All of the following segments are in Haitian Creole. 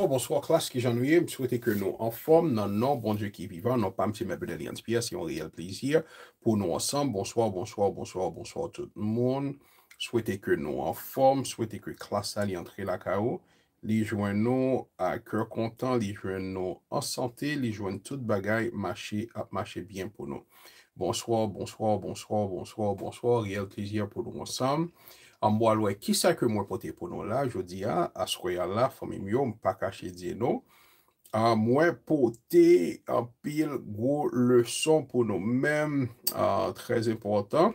Bonsoir, bonsoir, bonsoir, bonsoir, bonsoir, bonsoir tout moun. Souwete ke nou an form, souwete ke klasa li antre la ka ou. Li jwen nou akur kontan, li jwen nou ansante, li jwen tout bagay mache bien pou nou. Bonsoir, bonsoir, bonsoir, bonsoir, bonsoir, bonsoir, real plezier pou nou ansam. Ambo alwe, ki sa ke mwen pote pou nou la? Jodi a, as koyan la, fami myo, mpa kache diye nou. A mwen pote, apil, gwo, le son pou nou. Mem, a, trez importan,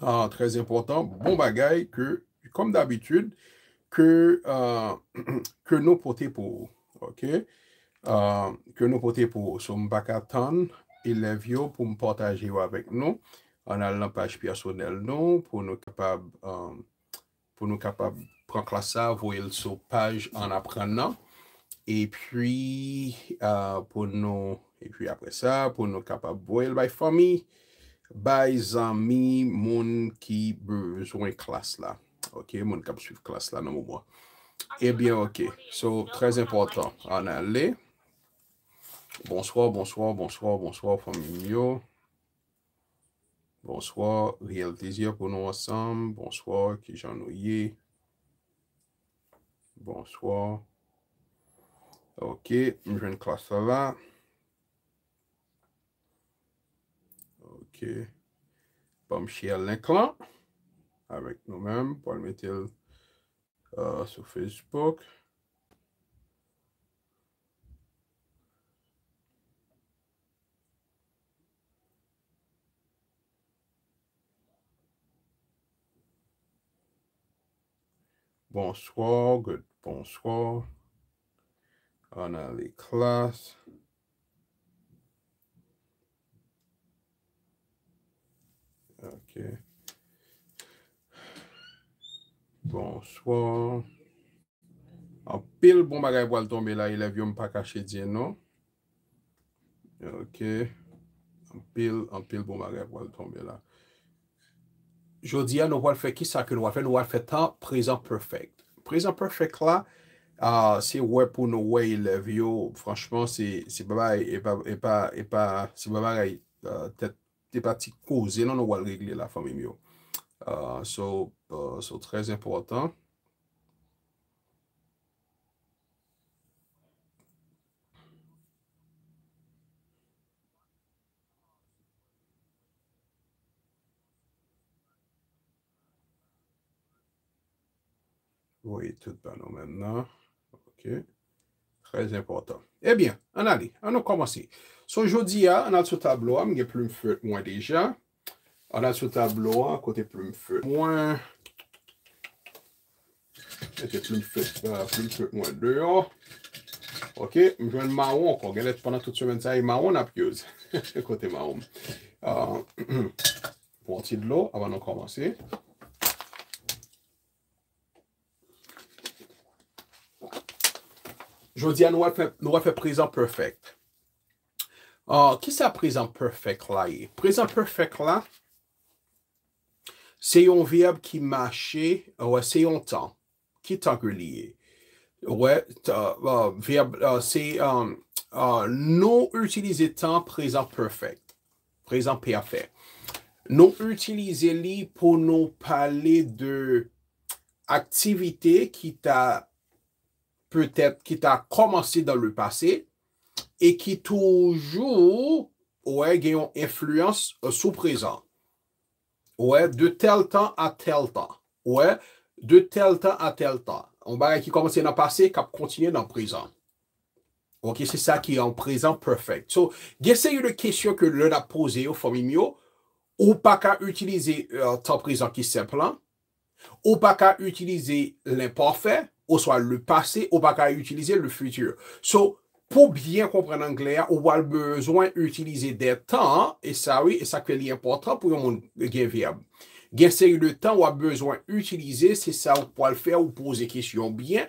a, trez importan, bon bagay ke, kom d'abitud, ke, a, ke nou pote pou ou. Ok? A, ke nou pote pou ou. Sou mba katan, e lev yo pou mportaje yo avek nou. Ok? An al nan paj pi asonel nou, pou nou kapab, euh, pou nou kapab pran klasa, voyel sou paj an apren nan. E pi, euh, pou nou, e pi apre sa, pou nou kapab voyel bay fami, bay zami moun ki bezwen klas la. Ok, moun kap suif klas la nan mouwa. Ebyen, eh ok, so, trez importan, an al le. Bonswa, bonswa, bonswa, bonswa, fami myo. Bonsoir, liye l dezya pou nou asom. Bonsoir, ki jan nou ye. Bonsoir. Ok, m jwen klas la la. Ok. Pam chye al l enklan. Awek nou mem. Palme tel euh, sou Facebook. Bonsoir, good bonsoir. On a les classes. OK. Bonsoir. En pile, bon bagay tomber tomber tomber là, vu, yo pas caché kache non. Ok. En pile, En pile, bon bagay pour le tomber là. Jodi an nou wale fe ki sa ke nou wale fe, nou wale fe tan prezan perfect. Prezan perfect la, se wè pou nou wè yi lev yo, franschman se beman e e e te pati kouze nan nou wale regle la fom yi myo. So, so trez important. tout ban nou men nan, ok, trez importan, ebyen, eh an ali, an nou komansi, sou jodi ya, an ah, al sou tablo ah, a, mge ploum feut mwen deja, an al sou tablo a, kote ploum feut, mwen kote ploum feut mwen deyo, ok, mwen jwen ma ou, kon genet panan tout semen sa, e ma ou na pyoz, kote ma ou, pwoti dlo, avan nou komansi, ok, jodi an nou wè fè prezant perfèk. Ah, kè sa prezant perfèk la yè? Prezant perfèk la, se yon vièb ki mâche, ouè, se yon tan, ki tan kè liye. Ouè, ah, ah, um, nou utilize tan prezant perfèk. Prezant perfèk. Nou utilize li pou nou pale de aktivite ki ta peut-être qui t'a commencé dans le passé et qui toujours ouè, gè yon influence euh, sous-présant. Ouè, de tel temps à tel temps. Ouè, de tel temps à tel temps. Ouè, qui commençait dans le passé, qui a continué dans le présent. Ouè, qui c'est ça qui est en présent perfect. So, j'essaye une question que l'on a posé ou formé mieux. Ou pas qu'a utilisé euh, ton présent qui s'implante, ou pas qu'a utilisé l'imparfait, ou sa le pase, ou baka e utilize le future. So, pou bien komprene anglè, ou wale bezwen utilize de tan, e sa wè, e sa kwen li important pou yon moun gen viab. Gen se yon de tan wale bezwen utilize, se sa wak pou al fè ou pose kèsyon. Bien,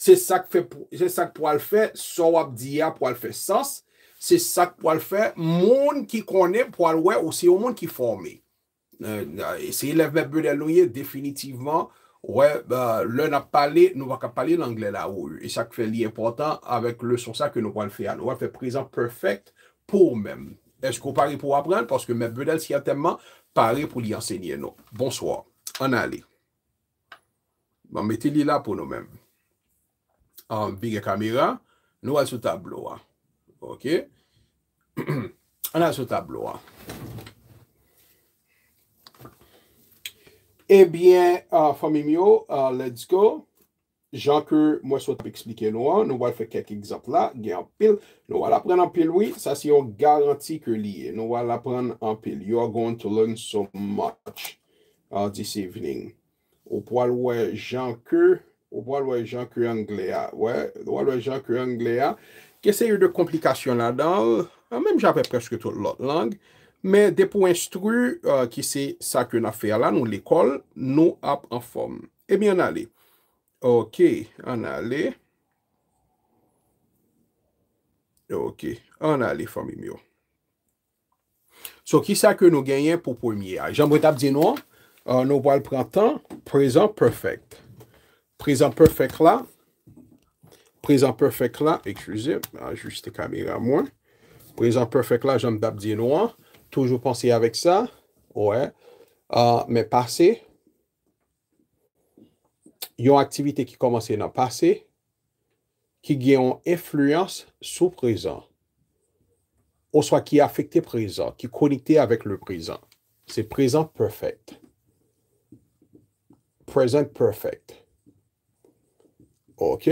se sa kwen al fè, sa wak diya pou al fè sens, se sa kwen al fè, moun ki konè pou al wè, ou se yon moun ki fòmè. Eseye le bèbèlèl nouye, definitivman, Ouè, lè na pale, nou wak pale l'anglè la ou. E sak fe li important avèk le son sa ke nou wan fe an. Ouè, fe prezant perfect pou mèm. E skou pare pou apren? Paske mèp bedel siya temman, pare pou li ansegnye nou. Bonswa, an ale. Mwen mette li la pou nou mèm. An, bigè kamera, nou wal se tablo a. Non. Bon, ok? An al se tablo a. Ebyen, eh euh, fami myo, euh, let's go. Jean-Coe, mwen sot pe eksplike nou an. Nou wal fe kek egzap la, gen an pil. Nou wal apren an pil, oui. Sa si yon garanti ke liye. Nou wal apren an pil. You are going to learn so much euh, this evening. Ou pwal wè Jean-Coe, ou pwal wè Jean-Coe Anglea. Ou wal wè Jean-Coe Anglea. Kesè yon de komplikasyon la dan? Mwen japè preske tout lot lang. Men depo instru euh, ki se sa ke nou fe ala nou l'ekol, nou ap an fom. E eh mi an ale. Ok, an ale. Ok, an ale fom mi yo. So ki sa ke nou genyen pou pou mi a. Jambou tap di nou an euh, nou wale pran tan. Prezen perfect. Prezen perfect la. Prezen perfect la. Ekjuse, ajuste ah, kamera mwen. Prezen perfect la jambou tap di nou an. toujours penser avec ça. Ouais. Ah, mais passé, il y a une activité qui commence dans le passé qui a une influence sur le présent. Ou soit qui affecté le présent, qui connectait avec le présent. C'est présent perfect. Present perfect. OK?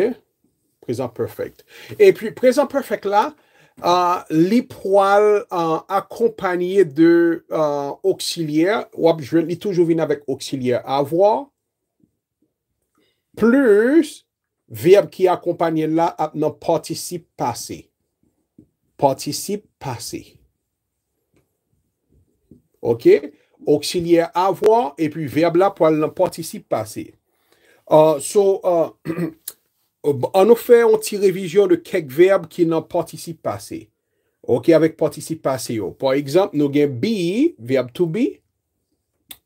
Présent perfect. Et puis, présent perfect là, Li pou al akompanyye de oksilyer. Wap, jwen li toujou vin avèk oksilyer avwa. Plus, verb ki akompanyye la ap nan patisip pase. Patisip pase. Ok? Oksilyer avwa, epi verb la pou al nan patisip pase. So... An nou fè, an ti revijyon de kek verb ki nan participase. Ok, avèk participase yo. Oh. Por egzamp, nou gen bi, verb to be.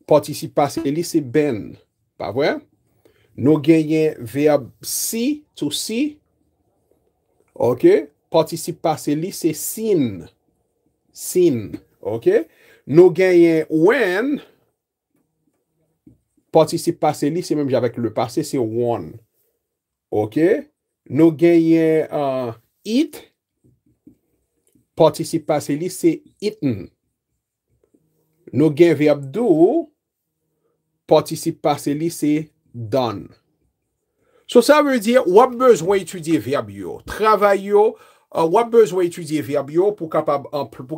Participase li, se ben. Pa vwen? Nou gen yen verb si, to si. Ok? Participase li, se sin. Sin. Ok? Nou gen yen when. Participase li, se menm javèk le pase, se won. Ok, nou gen yè uh, it, participase li se iten. Mm. Nou gen verb do, participase li se don. So sa vèl di, wap bezwen etudye verb yo. Travay yo, uh, wap bezwen etudye verb yo uh, pou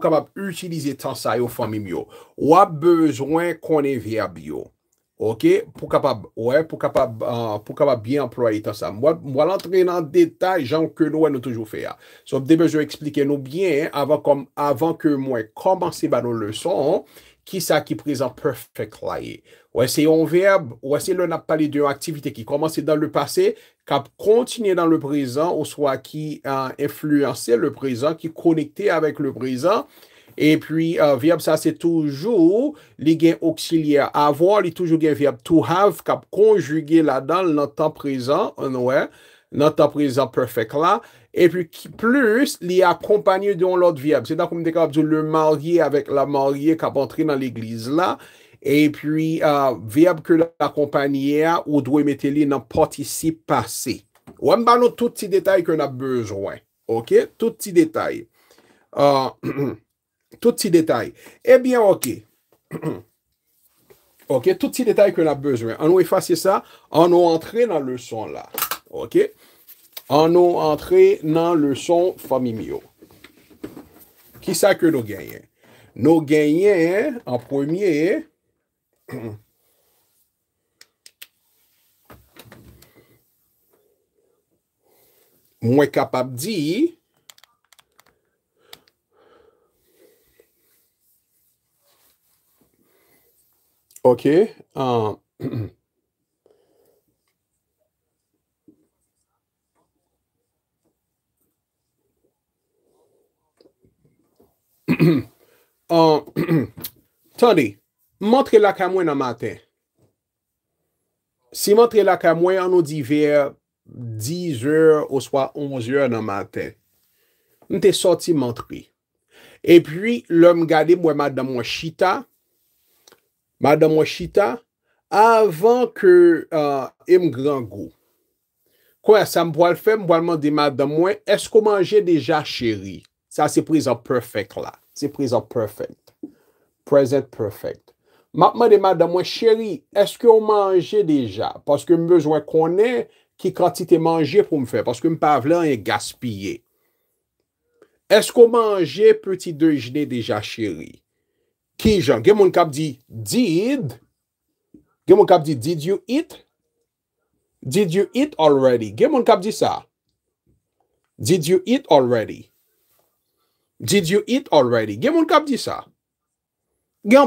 kapab utilize tan sa yo famim yo. Wap bezwen konen verb yo. Ok, pou kapab, wè, pou kapab, euh, pou kapab bien employe tan sa. Mwa l'antre nan detay jan ke nou wè nou toujou fè ya. Somp debèjou eksplike nou bien avan ke mwen komanse ba nou lèson ki sa ki prezant perfect laye. Wè se yon verb, wè se yon ap pale de yon aktivite ki komanse dan le pase, kap kontine dan le prezant ou swa ki an influence le prezant, ki konekte avèk le prezant, E pwi, euh, virb sa se toujou li gen oksilyer. Avo, li toujou gen virb to have kap konjuge la dan nan tan prezant. An wè, nan tan prezant prefèk la. E pwi, plus, li akompanyer diyon lot virb. Se dan komite kap diyon le marye avèk la marye kap antre nan l'eglise la. E pwi, euh, virb ke l'akompanyer ou dwe meteli nan patisi pase. Ou an ban nou tout ti detay ke nan bezwen. Ok, tout ti detay. Ah, hmm, hmm. tout ti detay, ebyen eh ok tout ti detay kwen ap bezwen, an ou effasye sa an ou antre nan le son la ok, an ou antre nan le son fami myo ki sa ke nou genyen nou genyen an premier mwen kapap di e Um, Tande, um, montre lak a mwen nan maten. Si montre lak a mwen an nou di ver 10 ou 11 an nan maten. Nte sorti montre. E pi, lom gade mwen mat nan mwen chita madan mwen chita, avan ke im euh, grangou. Kwa, sa mboal fe, mboalman de madan mwen, eskou manje deja cheri? Sa se prizop perfek la. Se prizop perfek. Prezet perfek. Matman de madan mwen, cheri, eskou manje deja? Paske mbezwa konen, ki krati te manje pou mfe, paske mpav lan yon gaspye. Eskou manje, peti de jne deja cheri? Ki jan? Gè moun kap di did? Gè moun kap di did you eat? Did you eat already? Gè moun kap di sa? Did you eat already? Did you eat already? Gè moun kap di sa? Gè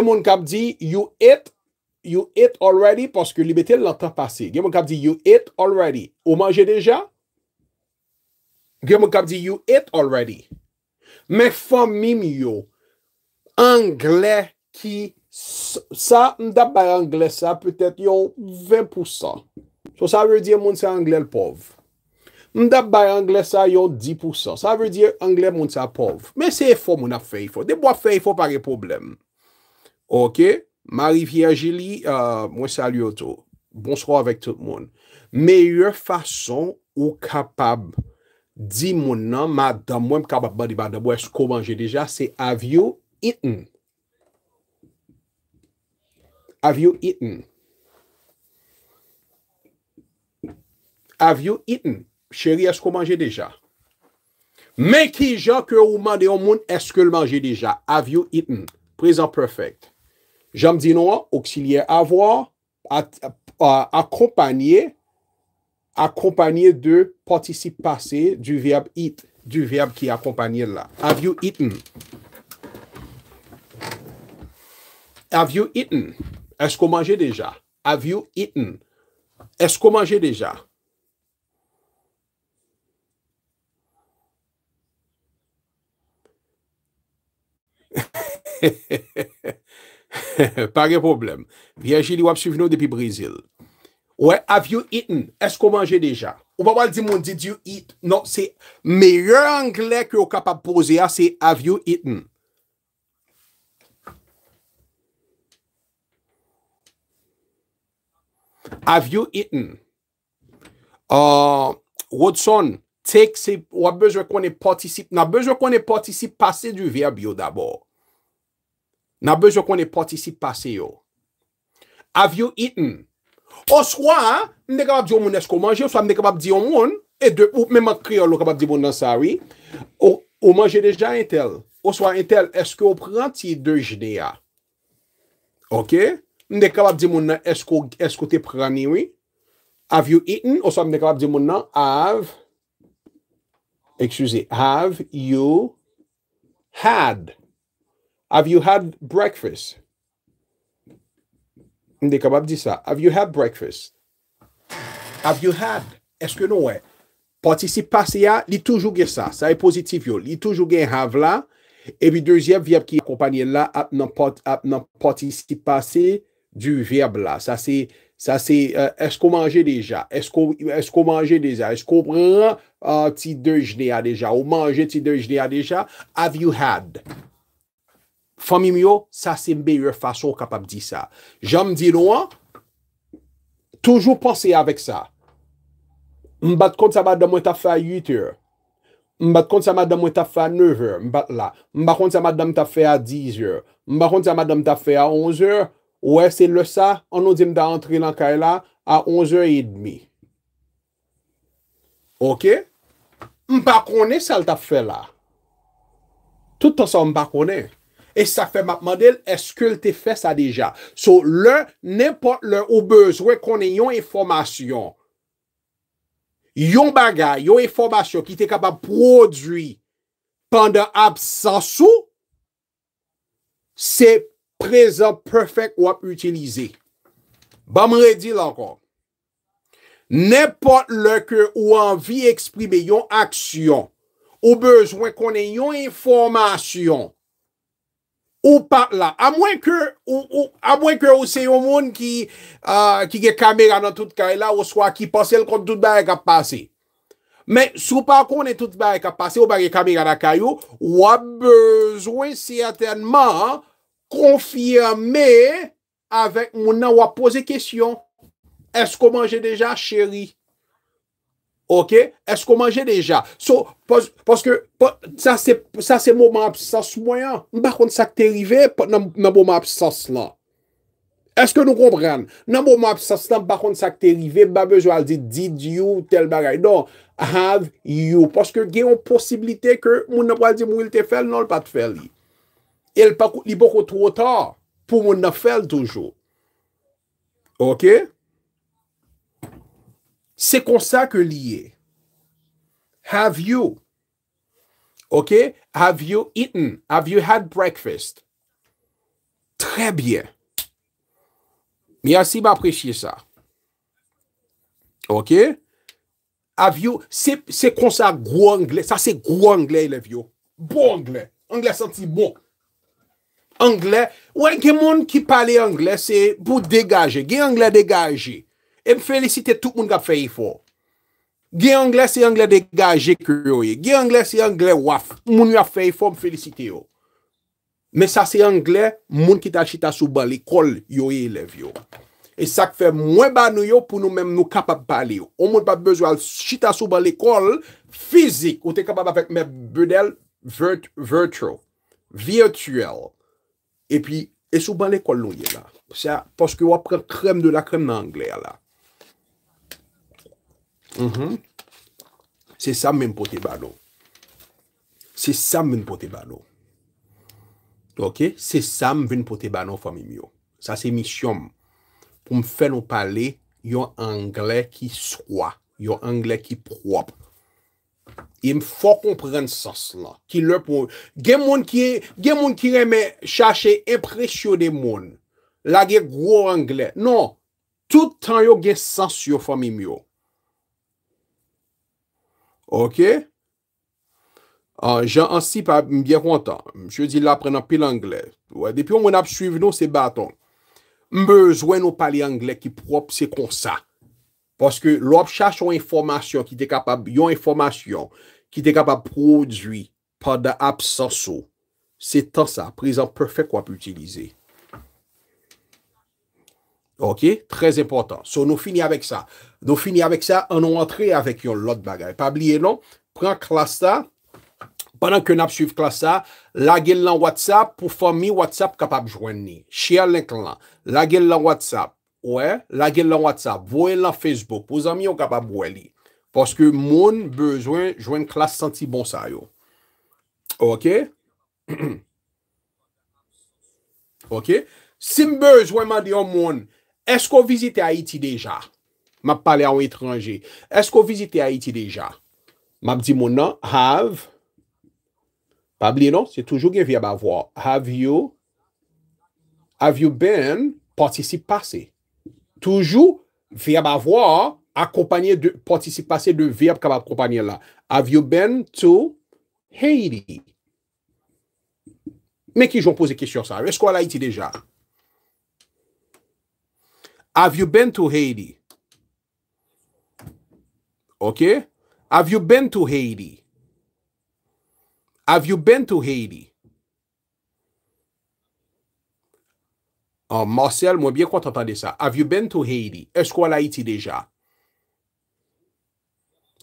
moun kap di you ate already? Porske libetel lantan pase. Gè moun kap di you ate already? Ou manje deja? Gye mou kap di you ate already. Mè fò mimi yo. Anglè ki sa. Mdap bay anglè sa. Pe tèt yo 20%. So sa vèr diye moun sa anglè l'pov. Mdap bay anglè sa yo 10%. Sa vèr diye anglè moun sa pov. Mè se e fò moun a fèy fò. Debo a fèy fò pake problem. Ok. M'ariv yi an jili. Euh, Mwen sali yo to. Bonsro avèk tout moun. Mèyè fason ou kapab. Mèyè fason ou kapab. Di moun nan, ma dam wèm kabat bandi bandi moun, eskou manje deja, se have you eaten? Have you eaten? Have you eaten? Chéri, eskou manje deja? Mè ki jan kè ou man de yon moun, eskou l manje deja? Have you eaten? Present perfect. Jam di nou an, oksilyè avwa, akompanyè. akompanyer de participase du verbe eat, du verbe ki akompanyer la. Have you eaten? Have you eaten? Est-ce qu'on mange déjà? Have you eaten? Est-ce qu'on mange déjà? Pari problem. Viagili wap sujnou depi Brazil. Ouè, have you eaten? Esko manje deja? Ou pa wale di moun, did you eat? Non, se, meyèr anglè ki yo kapap pose a, se, have you eaten? Have you eaten? Ouè, euh, Watson, take se, wè bezwe konè patisip. Na bezwe konè patisip pase du verbi yo d'abor. Na bezwe konè patisip pase yo. Have you eaten? O swa, m de kabab di yo moun esko manje, o swa m de kabab di yo moun, e de ou mèman kriyo lò kabab di moun nan sa wi, o manje deja entel, o swa entel esko pranti de jne ya, ok, m de kabab di moun nan esko te prani wi, have you eaten, o swa m de kabab di moun nan, have, excusez, have you had, have you had breakfast, Mde kabab di sa. Have you had breakfast? Have you had? Eske nou we? Patisipase ya? Li toujou gen sa. Sa e pozitif yo. Li toujou gen have la. E bi dezyep vyab ki akompanyen la ap nan patisipase du vyab la. Sa se esko manje deja? Esko manje deja? Esko pran ti de jne ya deja? Ou manje ti de jne ya deja? Have you had? Fami myo, sa se mbeye faso kapap di sa. Jam di nou an, toujou panse avèk sa. Mbat kont sa mba dèm wè ta fè a 8 eur. Mbat kont sa mba dèm wè ta fè a 9 eur. Mbat la. Mbat kont sa mba dèm wè ta fè a 10 eur. Mbat kont sa mba dèm wè ta fè a 11 eur. Ouè se lè sa, an nou di mda antri lankay e la, a 11 eur et demi. Ok? Mba konè sa lè ta fè la. Tout an sa mba konè. E sa fè map model, eske l te fè sa deja. So, lè, nèpot lè, ou bezwe kone yon informasyon, yon bagay, yon informasyon, ki te kapap prodwi pandan absansou, se prezant prefèk wap utilize. Ba mre di lankon. Nèpot lè ke ou anvi eksprime yon aksyon, ou bezwe kone yon informasyon, Ou pa la, euh, a mwen ke ou se yon moun ki ge kameran an tout ka e la, ou swa ki pase l kont tout ba ek ap pase. Men, sou pa konen tout ba ek ap pase, ou ba ge kameran an ka yo, wap bezwen certainman konfirme avèk moun nan wap pose kesyon. Eskou manje deja, chéri? Ok? Est-ce qu'on mange déja? So, paske, paske, sa se, sa se mou m'absas mwayan. M'bakon sa k te rive, nan mou m'absas lan. Est-ce que nou kompren? Nan mou m'absas lan, m'bakon sa k te rive, m'ba bezou al di, did you, tel baray, non, have you. Paske gen yon posibilite ke, moun apal di mou il te fel, nan l pa te fel li. El pa kou, li pa kou tro tar, pou moun ap fel toujou. Ok? Se konsa ke liye? Have you? Ok? Have you eaten? Have you had breakfast? Tre bie. Mi yasi b aprechiye sa. Ok? Have you? Se konsa gwo angle? Sa se gwo angle le vyo. Bo angle. Angle santi bo. Angle. Ou enke moun ki pale angle. Se pou degaje. Ge angle degaje. Ok? E m felisite tout moun gap feyifo. Ge angle se angle de gaje kyo yo ye. Ge angle se angle waf. Moun yon feyifo m felicite yo. Me sa se angle, moun ki tal chita souban likol yo ye elev yo. E sa kfe mwen ban yo yo pou nou men nou kapap bali yo. O moun pa bezwal chita souban likol, fizik, ou te kapap avèk mè bedel, virtual. Et e e souban likol nou ye la. Sa, poske yo apren krem de la krem nan angle ya la. Mhm. Se sa mwen pote bano Se sa mwen pote bano Se sa mwen pote bano Sa se misyon Pou m fè nou pale Yon Angle ki swa Yon Angle ki prop Yon m fò kompren sas la Ki lè pou Gen moun ki reme chache E presyo de moun La gen gwo Angle Non, toutan yo gen sas yo fami myo Ok? Ah, An, jan ansi pa, mbyen kontan. Msyo di la prenan pe l'anglè. Wè, depi yon mwen ap suiv nou se baton. Mbezwen nou pale anglè ki prop se kon sa. Paske lop chache yon informasyon ki te kapab, yon informasyon ki te kapab prodwi pa da ap sanso. Se tan sa, prezan prefèk wap utilize. Ok, trez importan. So nou fini avèk sa. Nou fini avèk sa, an nou antre avèk yon lot bagay. Pabliye nou, pren klas sa. Pendan ke nap suiv klas sa, lage l an WhatsApp pou fò mi WhatsApp kapap jwen ni. Share link l an. Lage l an WhatsApp. Ouè, lage l an WhatsApp. Voye l an Facebook pou zan mi yon kapap voye li. Paske moun bezwen jwen klas santi bon sa yo. Ok? Ok? Simbe zwen madi an moun. Esko vizite Haiti deja? M ap pale an etranje. Esko vizite Haiti deja? M ap di moun nan, have. Pabli nan, se toujou gen viab avwa. Have you, have you been, participase. Toujou, viab avwa, akompanyen de, participase de viab kab ap kompanyen la. Have you been to Haiti? Men ki joun pose kesyon sa, esko al Haiti deja? Have you been to Haiti? Okay? Have you been to Haiti? Have you been to Haiti? Oh, Marcel, moi bien content d'entendre ça. Have you been to Haiti? Est-ce qu'on a Haïti déjà?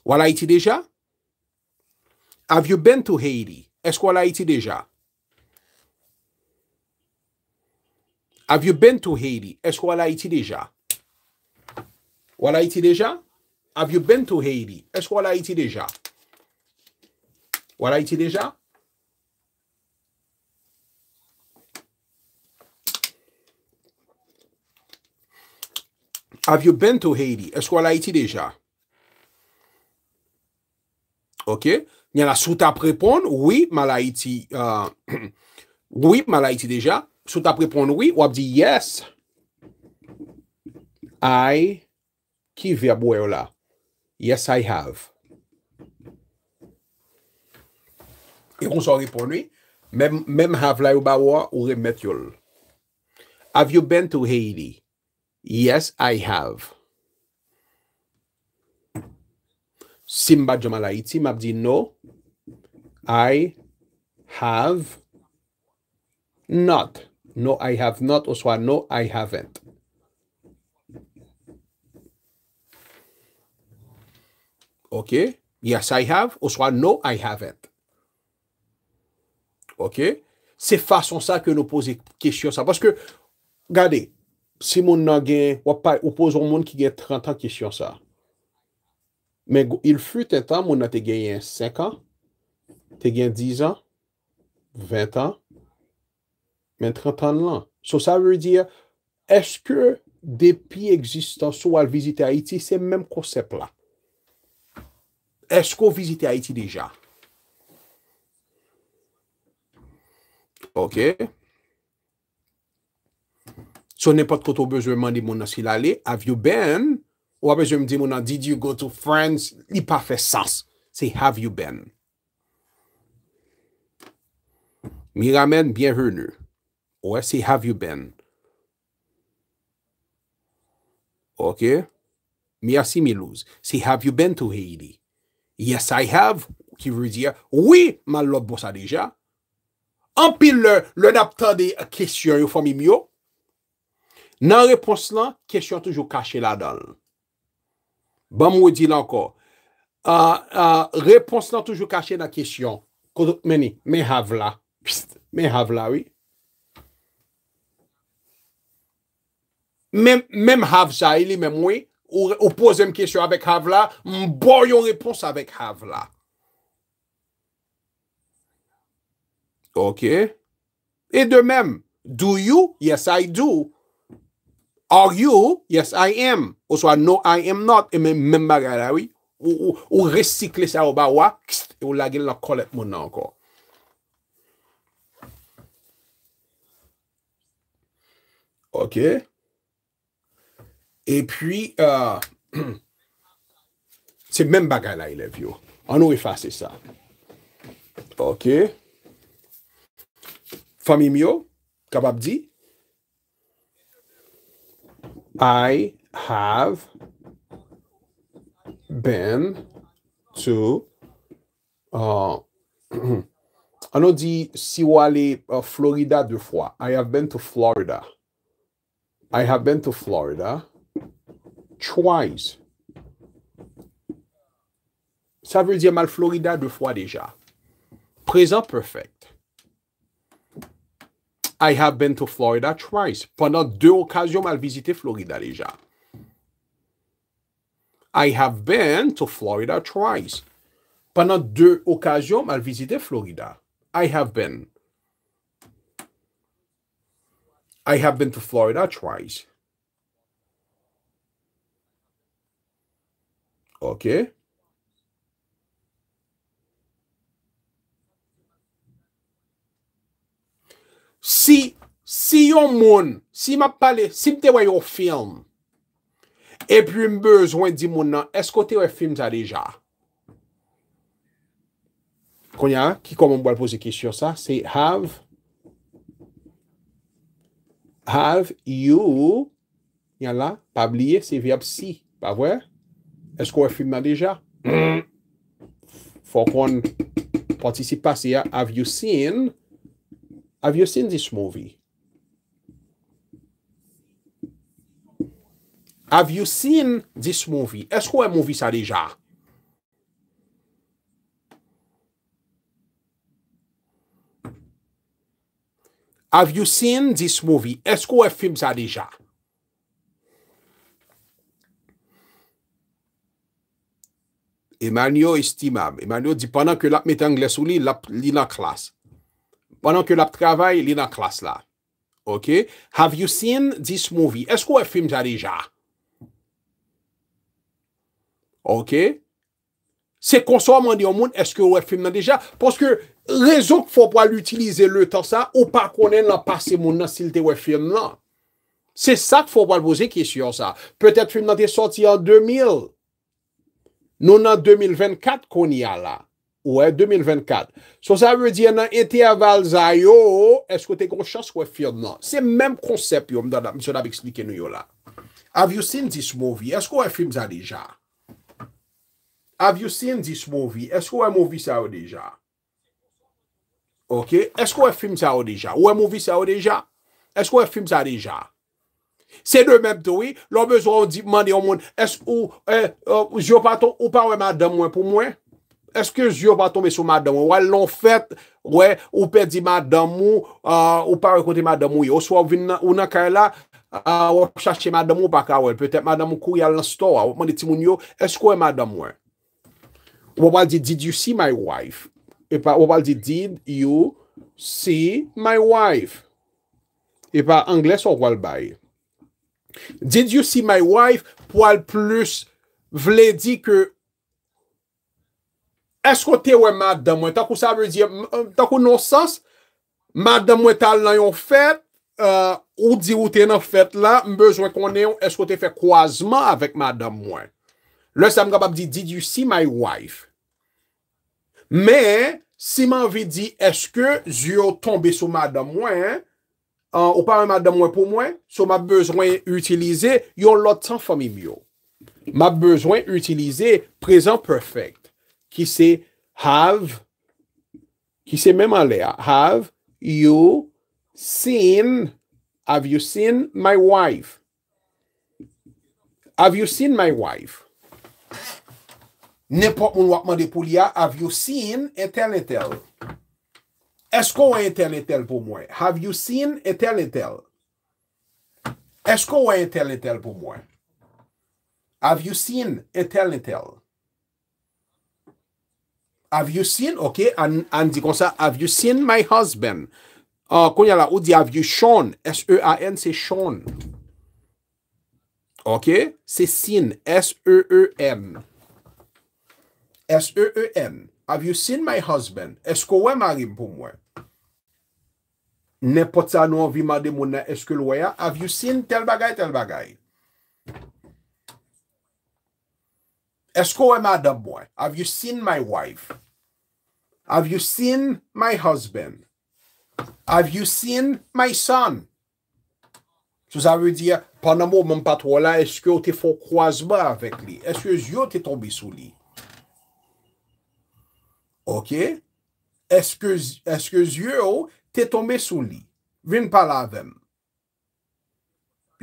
Ou à Haïti déjà? Have you been to Haiti? Est-ce qu'on a Haïti déjà? Have you been to Haiti? Est-ce qu'on a déjà? On déjà? Have you been to Haiti? Est-ce qu'on a déjà? On déjà? Have you been to Haiti? Est-ce qu'on a déjà? OK? Il y a la sous-tap répondre. Oui, mal euh, oui, mal Haïti déjà. Sout ap repon wè ou ap di yes. I. Ki vyab wè ou la? Yes, I have. E kon son repon wè. Mem have la ou ba wè ou remet yol. Have you been to Haiti? Yes, I have. Simba jom alay ti. M ap di no. I. Have. Not. Not. No, I have not, ou swa, no, I haven't. Ok? Yes, I have, ou swa, no, I haven't. Ok? Se fason sa ke nou pose kèsyon sa. Paske, gade, se moun nan gen, wapay, ou pose moun ki gen 30 an kèsyon sa. Men, il fü ten tan, moun nan te gen yen 5 an, te gen 10 an, 20 an, Men 30 an lan. So sa vèr diye, eske depi existans ou al vizite Haiti, se menm konsep la. Esko vizite Haiti deja? Ok. So ne pat koto bezwèman di moun nan sila li, have you been? Ou ap bezwèm di moun nan, did you go to France? Li pa fè sas. Say, have you been? Miramen, bienvenu. Ouè, si have you been? Ok. Mi yasi mi louz. Si have you been to Haiti? Yes, I have. Ki vwe di ya. Oui, ma lòd bo sa deja. An pi lò, lò nap ta de kèsyon yon fò mi myo. Nan repons lan, kèsyon toujou kèche la dal. Ba mwe di la anko. Repons lan toujou kèche la kèsyon. Kou do meni, meni have la. Meni have la, oui. Mem Hav Zahili, mem we, ou pose m kesyo avek Hav la, m bon yon repons avek Hav la. Ok. E de mem, do you? Yes, I do. Are you? Yes, I am. Ou swa, no, I am not. E men, mem bagay la, we, ou resikle sa ou ba wa, kist, e ou lage lakolet mounan anko. Ok. E pwi, se men bagay la e lev yo. Ano e fase sa? Ok. Fami myo, kabab di? I have been to... Euh, ano di si wale euh, Florida de fwa? I have been to Florida. I have been to Florida. twice. Ça veut dire mal Florida deux fois déjà. Présent perfect. I have been to Florida twice. Pendant deux occasions, mal visité Florida déjà. I have been to Florida twice. Pendant deux occasions, mal visité Florida. I have been. I have been to Florida twice. Ok. Si, si yon moun, si ma pale, si mte wè yon film, e plu mbezwen di moun nan, esko te wè film za deja? Konya, ki komon mbo alpoze ke shyo sa? Say, have, have you, yon la, pa bliye, se viyab si, pa wè? Eskou e film a deja? Fok wan patisipa siya. Have you seen this movie? Have you seen this movie? Eskou e movie sa deja? Have you seen this movie? Eskou e film sa deja? Eskou e film sa deja? Emmanuel estimab. Emmanuel di, panan ke lap metan glesou li, lap li nan klas. Panan ke lap travay, li nan klas la. Ok? Have you seen this movie? Eskou we film nan deja? Ok? Se konsonman di yon moun, eskou we film nan deja? Poske, rezon k fò pwa l'utilize le tan sa, ou pa konen la pase moun nan sil te we film lan. Se sa k fò pwa l'boze ki yon sa. Petè film nan te soti an 2000. Eman. Nou nan 2024 kon ya la. Ouè, 2024. Sosa avè diè nan eti aval zay yo, eskou te kon chas kwe fir nan. Se menm konsep yo, mi son avè eksplike nou yo la. Have you seen this movie? Eskou wè film zay deja? Have you seen this movie? Eskou wè movie zay yo deja? Ok, eskou wè film zay yo deja? Ou wè movie zay yo deja? Eskou wè film zay yo deja? Se dè mèm tè wè, lò mèj wè ou di man di yon moun, esk ou, e, ou, zi ou pa euh, ton, ou pa wè madame wè pou mwen? Esk ou zi ou pa ton mè sou madame wè? Wè lò fèt, wè, ou pe di madame wè, ou pa wè konti madame wè, ou swa ou vin nan kè la, wè euh, ou chache madame wè pa kè wè, petèp madame wè kou yal nan stò wè, wè man di timoun yon, esk ou wè madame wè? Wè wè di, did you see my wife? E pa, wè wè di, did you see my wife? E pa, anglè sou wè wè l'baye? Did you see my wife pou al plus vle di ke esko te we madamwen? Tako sa vle di, tako non sas, madamwen tal lan yon fet, euh, ou di ou ten yon fet la, mbezwen konen yon esko te fe kwa zman avik madamwen. Le se am gabab di, did you see my wife? Men, si man vi di, eske zyo tombe sou madamwen, men, Euh, ou pa yon maddam wè pou mwen, so ma bezwen utilize yon lotan fami myo. Ma bezwen utilize prezen prefect. Ki se, have, ki se menman lè a, have you seen, have you seen my wife? Have you seen my wife? Nèpon moun wakman de pou li a, have you seen, etel etel. Est-ce qu'on a un tel et tel pour moi? Have you seen et tel et tel? Est-ce qu'on a un tel et tel pour moi? Have you seen et tel et tel? Have you seen? OK, on dit comme ça. Have you seen my husband? Ah, quand il y a là, on dit have you shown? S-E-A-N, c'est shown. OK? C'est seen. S-E-E-N. S-E-E-N. Have you seen my husband? Esko wè ma rim pou mwen? Ne pot sa nou an vima de moun na eske lwè ya? Have you seen tel bagay, tel bagay? Esko wè ma dam mwen? Have you seen my wife? Have you seen my husband? Have you seen my son? Sou sa wè di ya, pan nan moun moun pat wò la, eske yo te fò kwa zbè avèk li? Eske yo te tobi sou li? Ok, eske zye ou te tombe sou li? Vin pala avèm.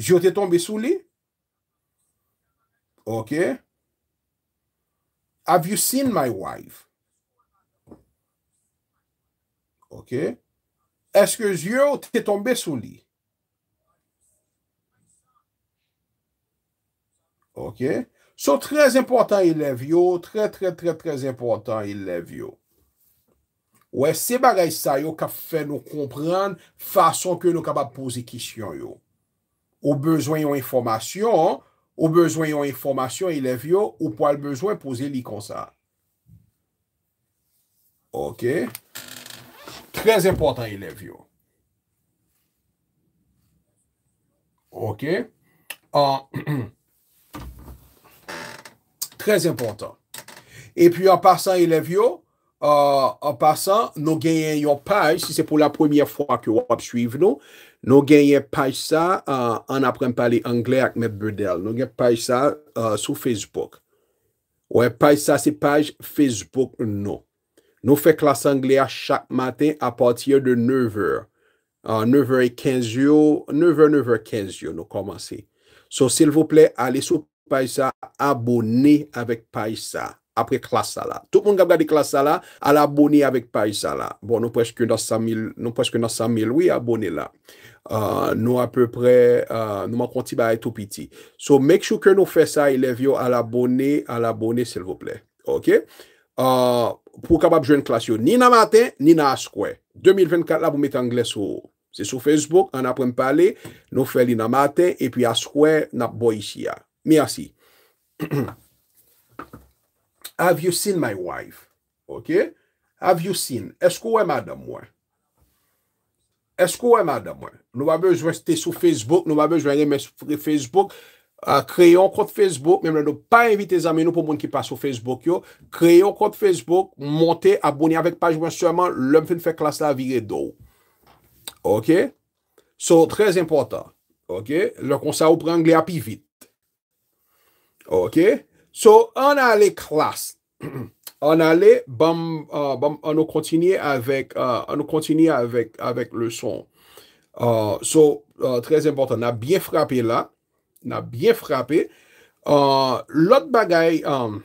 Zye ou te tombe sou li? Ok. Av you seen my wife? Ok. Eske zye ou te tombe sou li? Ok. Ok. So, trez important ilèv yo. Trez, trez, trez, trez important ilèv yo. Ouè, se bagay sa yo kap fè nou kompran fason ke nou kap ap pose kisyon yo. Ou bezwen yon informasyon, ou bezwen yon informasyon ilèv yo, ou pou al bezwen pose likon sa. Ok? Trez important ilèv yo. Ok? An... Ah, Très important. Et puis en passant, il est vieux. En passant, nous gagnons une page. Si c'est pour la première fois que WAP suive nous. Nous gagnons une page. On euh, apprend à parler anglais avec mes bretelles. Nous gagnons une page euh, sur Facebook. Une page, c'est une page Facebook. Nous faisons classe anglaise chaque matin à partir de 9h. 9h15, 9h-9h15, nous commençons. S'il vous plaît, allez sur Facebook. Paysa abone avèk Paysa apre klasa la. Tout moun gav gade klasa la, al abone avèk Paysa la. Bon nou preske nan 100.000, nou preske nan 100.000 wè abone la. Euh, nou apè pre, euh, nou man konti ba eto piti. So make sure nou fè sa e lev yo al abone, al abone sel vople. Ok? Pou kabab jwen klas yo, ni nan maten, ni nan as kwe. 2024 la pou met angles sou. Se sou Facebook, an apren pale, nou fè li nan maten, epi as kwe nan bo ishi ya. Mersi. Have you seen my wife? Ok. Have you seen? Eskou wè madame wè? Eskou wè madame wè? Nou wè bè jwè stè sou Facebook. Nou wè bè jwè gen mè sou Facebook. Kreyon euh, kote Facebook. Mè mè nou pa invite zame nou pou moun ki pas sou Facebook yo. Kreyon kote Facebook. Monte abouni avèk page mwen. Sèman lèm fèn fè klas la vire dò. Ok. So, trèz important. Ok. Lè kon sa ou prèng lè api vit. Ok, so an ale klas, an ale, bam, uh, bam, an nou kontinye avèk, uh, an nou kontinye avèk, avèk lè son. Uh, so, trèz important, nan byè frapè la, nan byè frapè. Lòt bagay, um,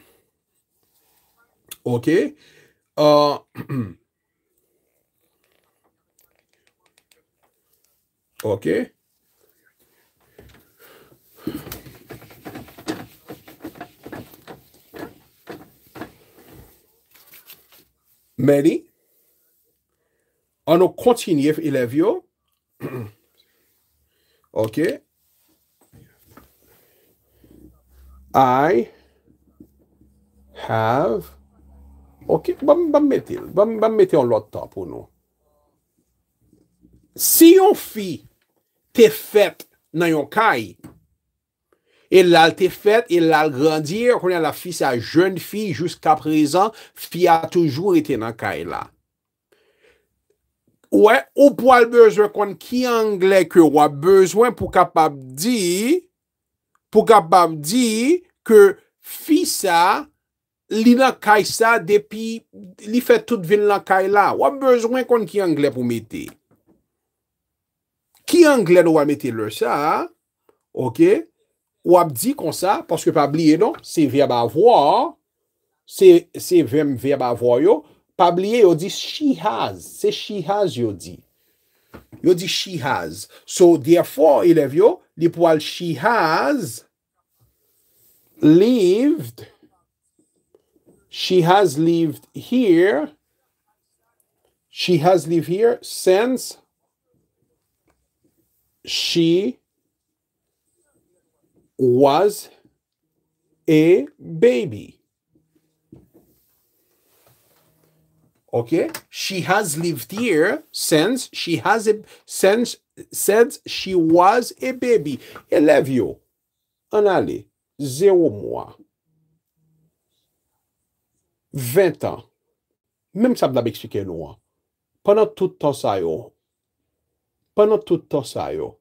ok, ok, ok. Meri, anou kontinyev ilav yo. Ok. I have, ok, bambetil, bambetil an lot ta pou nou. Si yon fi te fet nan yon kayi, El lal te fet, el lal grandir, konen la fi sa joun fi, jouska prezan, fi a toujou ite nan kay la. Ouè, ou pou al bezwen kon ki angle ke wap bezwen pou kapab di, pou kapab di, ke fi sa, li nan kay sa, depi li fet tout vin nan kay la. Wap bezwen kon ki angle pou meti. Ki angle nou wap meti lor sa, oké, Ou ap di kon sa, paske pabliye non, se veyab avwa yo, pabliye yo di she has, se she has yo di. Yo di she has. So, derfo, elevyo, li pou al she has lived, she has lived here, she has lived here since she Was a baby. Ok? She has lived here since she was a baby. I love you. Anale. Ze ou mwa. Ve tan. Mem sa blabek si ke nou an. Panan toutan sa yo. Panan toutan sa yo.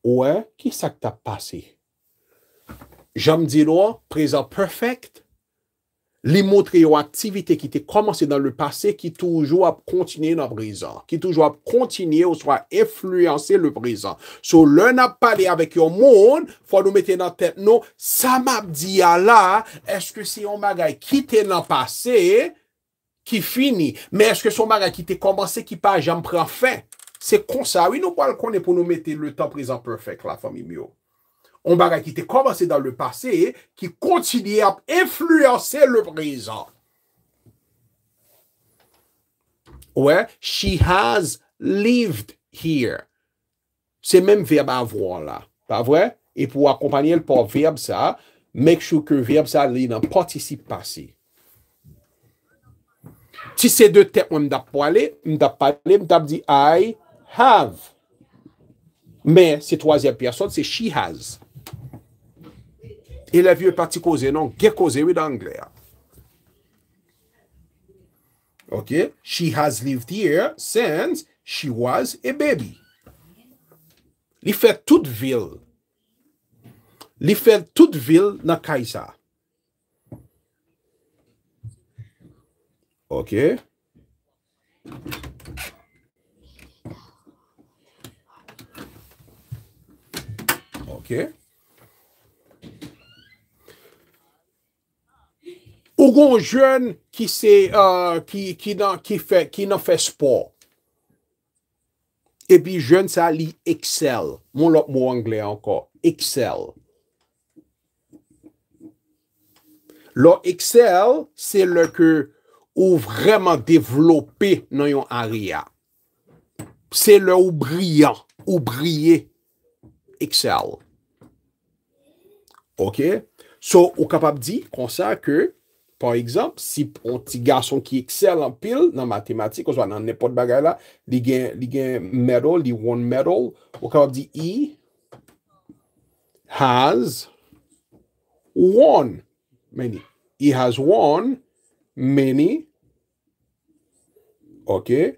Ou e, ki sa ki ta pasi? Jam di lo, prezant perfect, li moutre yo aktivite ki te komanse dan le pase ki toujou ap kontinye nan prezant. Ki toujou ap kontinye ou swa effluanse le prezant. Sou lè nap pale avèk yo moun, fwa nou mette nan tèp nou, sa map di ya la, eske si yon magay kite nan pase ki fini. Men eske son magay kite komanse ki pa jam prezant fin. Se konsa, wè nou pwal konen pou nou mette le tan prezant perfect la fami myo. On baga ki te komanse dan le pase, ki kontinye ap influanse le prezan. Ouè, she has lived here. Se menm verb avwa la. Pa vwe? E pou akompanyel pou verb sa, make sure ke verb sa li nan patisip pase. Ti se de te, mda pali, mda pali, mda di I have. Men, se troasyen person, se she has. Elevi ou pati koze nan ge koze ou dan gle a. Ok. She has lived here since she was a baby. Li fè tout vil. Li fè tout vil nan kaysa. Ok. Ok. Ok. Ou goun joun ki se, euh, ki nan fes pa. Epi joun sa li Excel. Moun lop mou angle anka. Excel. Lo Excel, se le ke ou vreman devlope nan yon ariya. Se le ou brian, ou brian Excel. Ok. So, ou kapab di, konsa ke, Por ekzamp, si poti gason ki eksel an pil nan matematik, kozwa nan nepot bagay la, li gen medal, li won medal, wakalap di, he has won many. He has won many. Ok.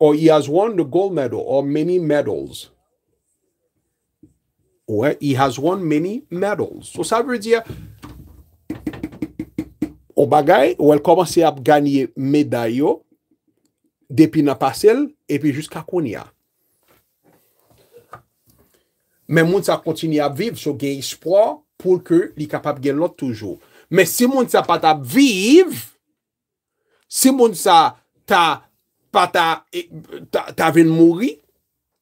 Ou he has won the gold medal, ou many medals. Ou e, he has won many medals. So saveri di ya... bagay ou el komanse ap ganyi meday yo depi na pasel epi jiska konya. Men moun sa kontini ap viv so gen ispwa pou ke li kapap gen lot toujou. Men si moun sa pat ap viv, si moun sa ta pat e, ta ta ven mouri,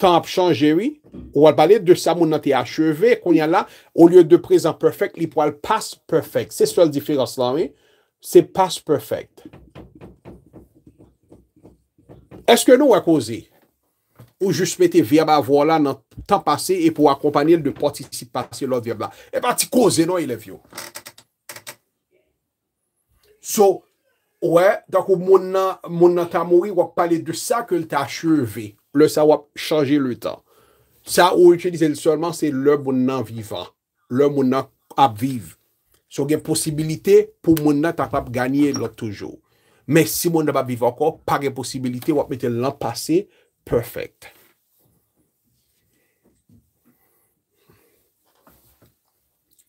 tan ap chanjewi, ou al bale de sa moun nan te acheve, konya la ou lye de prezant perfek, li pou al pas perfek. Se sol difirans la mi, Se pas perfekte. Eske nou wak oze? Ou jousmete viyab avwola nan tan pase e pou akompanyel de patisipati lor viyab la? E pati koze nou e levyo. So, wè, takou moun nan ta moui wak pale de sa ke lta achevi. Le sa wap chanje loutan. Sa wak chanje loutan seman se loun moun nan vivan. Loun moun nan apviv vivan. So gen posibilite pou moun nan takpap ganyen lò toujou. Men si moun nan pa bivankon, pa gen posibilite wap mwen te lan pase, perfect.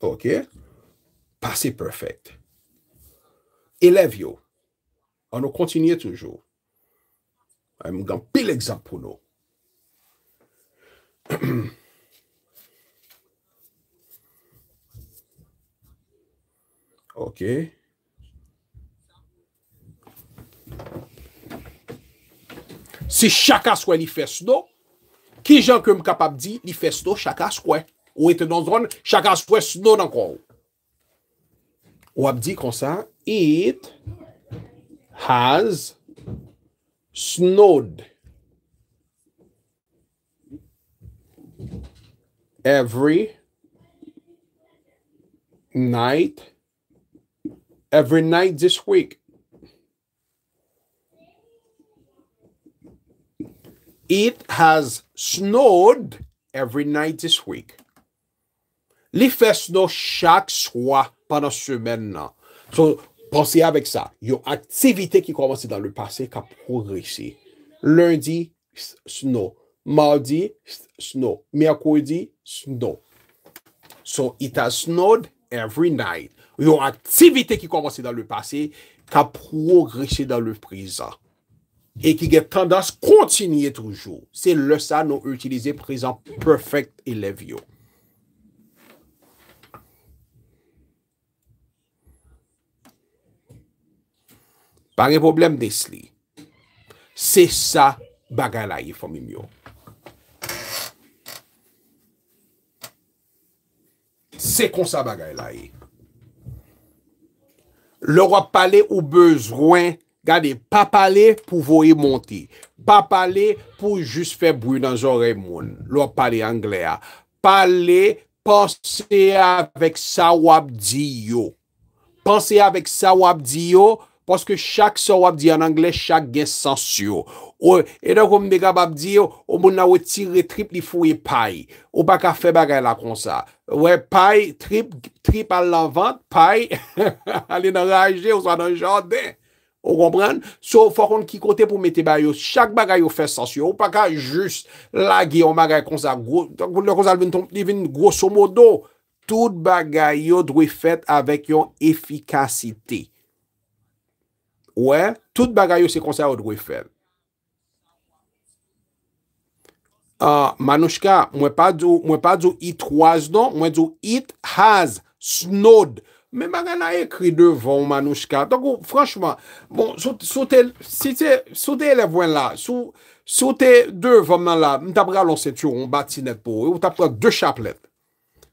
Ok? Pase perfect. Elev yo. An nou kontinye toujou. An moun gan pil ekzamp pou nou. Ok? Si chakas kwen li fes nou Ki jan kem kap ap di Li fes nou chakas kwen Ou ete non zon chakas kwen snou nan kou Ou ap di konsan It Has Snou Every Night every night this week. It has snowed every night this week. Li fait snow chaque soir pendant semaine. So, pensez avec ça. your y a activité qui commence dans le passé qui a progressé. Lundi, snow. Mardi, snow. Mercredi, snow. So, it has snowed every night. yon aktivite ki komanse dan le pase ka progresye dan le prezan e ki gen tendans kontinye toujou. Se le sa nou utilize prezan perfect e lev yo. Pari problem desli, se sa bagay la ye fomim yo. Se kon sa bagay la ye. lor wap pale ou bezwen, gade, pa pale pou vou yi monti, pa pale pou jist fe brou nan zon remoun, lor pale Anglea, pale, pase avèk sa wap di yo, pase avèk sa wap di yo, woske chak sa wap di an angle, chak gen sensyo. Ou, edan koum nega wap di, ou moun nan wot tire trip li fouye paye, ou baka fe bagay la kon sa. Ou, paye, trip, trip al lavant, paye, alen an reage, ou san an jande. Ou kompran? So, fokon ki kote pou mete bagay yo, chak bagay yo fe sensyo, ou baka just lagye, ou bagay kon sa, kon sa li vin grosso modo, tout bagay yo dwe fet avèk yon efikasite. Ouè, tout bagayou se konsè a ou drou e fèl. Ah, Manouchka, mwen pa djou it waz non, mwen djou it haz, snod. Mwen bagay nou ekri devon, Manouchka. Donkou, franchman, bon, sou te, sou te elevwen la, sou te devonman la, mwen tapra lonset yo, mwen batinet pou, mwen tapra de chaplet.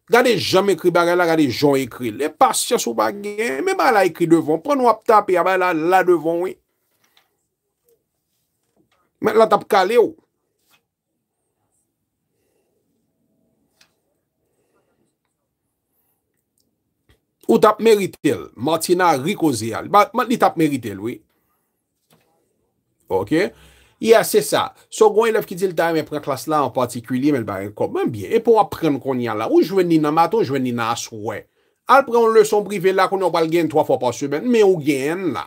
Gade jom ekri bagay la, gade jom ekri le. E pas yos ou bagay, me ba la ekri devon. Pon nou ap tap ya, ba la devon wey. Met la tap kale ou. Ou tap merite l, matina rikoze al. Bat, mat li tap merite l wey. Ok? Ya, se sa. So, gwen lèf ki di l ta, men pren klas la an patikulye, men ba en kom. Men bien, e pou ap pren kon yal la. Ou jwen ni nan maton, jwen ni nan aswe. Al pren lè son privé la, kon yon pal gen 3 fò pas suben. Men ou gen la.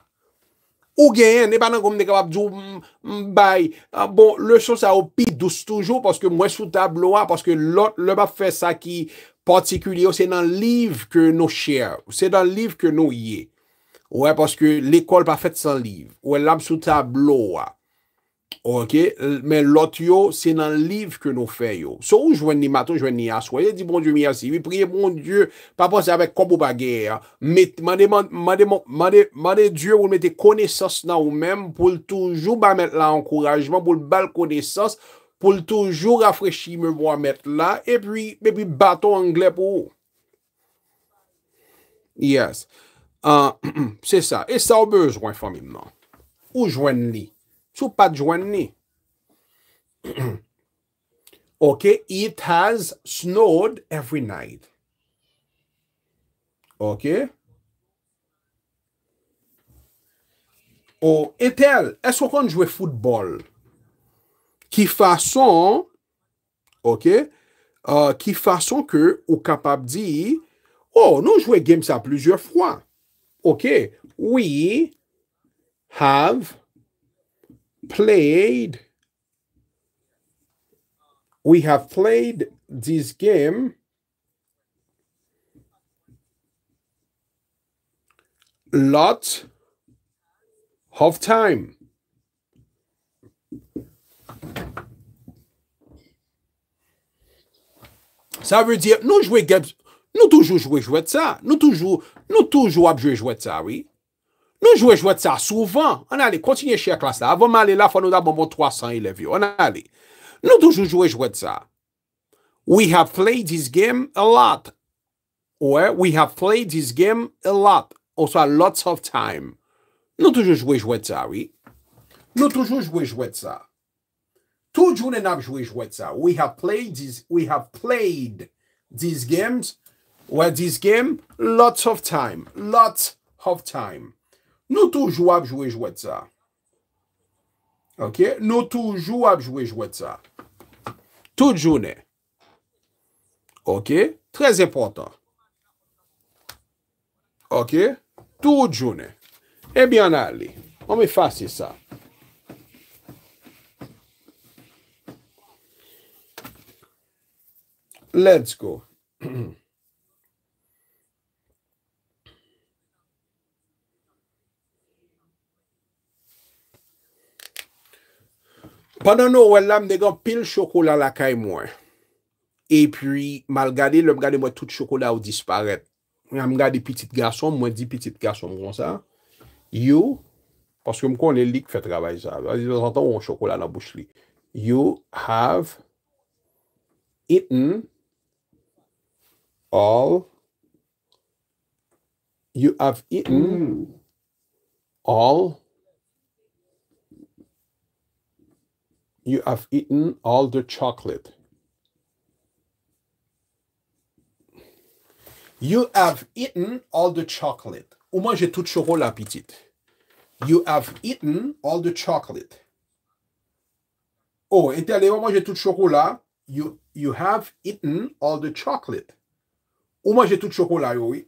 Ou gen, e ban nan goun men dekabab djou, mbay, ah, bon, lè son sa opi, dous toujou, paske mwen sou tablo a, paske lò, lò pa fè sa ki patikulye, ou se nan liv ke nou chèr, ou se nan liv ke nou yè. Ouè, e, paske l'ekol pa fèt san liv. Ok, men lot yo, se nan liv ke nou fe yo. So ou jwen ni maton, jwen ni asoye, di bon diyo mi yasi, vi priye bon diyo, pa pos avèk kombo bagè ya, mède diyo pou mète konesos nan ou mèm, pou l toujou ba mèt la ankorajman, pou l bal konesos, pou l toujou rafrechi mèm pou a mèt la, e pi baton anglè pou ou. Yes. Se sa, e sa ou bezwen famim nan. Ou jwen li. Sou pa djwen ni? Ok, it has snowed every night. Ok? Oh, euh, ou, etel, esko kon jwe football? Ki fason, ok, ki fason ke ou kapab di, ou, oh, nou jwe game sa plezio fwa. Ok, we have snowed. played, we have played this game lot of time. Ça veut dire, nous jouons, nous toujours jouons jouer de ça, nous toujours, nous toujours jouer jouer de ça, oui. Nou jwè jwè tsa souvan. An alè, kontinye chè a klas ta. Avèm alè la, fò nou da bonbon 300 ilè vyo. An alè. Nou toujou jwè jwè tsa. We have played this game a lot. Ouè, we have played this game a lot. Ou so a lots of time. Nou toujou jwè jwè tsa, oui. Nou toujou jwè jwè tsa. Toujou nen ap jwè jwè tsa. We have played this game a lot of time. Nou tou jou ap jwè jwè tsa. Ok? Nou tou jou ap jwè jwè tsa. Tout jounè. Ok? Très important. Ok? Tout jounè. Ebyan ali. Ome fase sa. Let's go. Pendan nou wè lèm de gen pil chokola lakay mwen. E pi mal gade lèm gade mwen tout chokola ou disparet. Mwen gade pitit gasom, mwen di pitit gasom kon sa. You, paske mwen kon lè lik fè travay sa. A zi lèm santan wè yon chokola nan bouch li. You have eaten all. You have eaten mm. all. you have eaten all the chocolate. You have eaten all the chocolate. Ou mangez tout chocolat, petite. You have eaten all the chocolate. Oh, et allé manger tout chocolat. You, you have eaten all the chocolate. Ou manger tout chocolat, oui.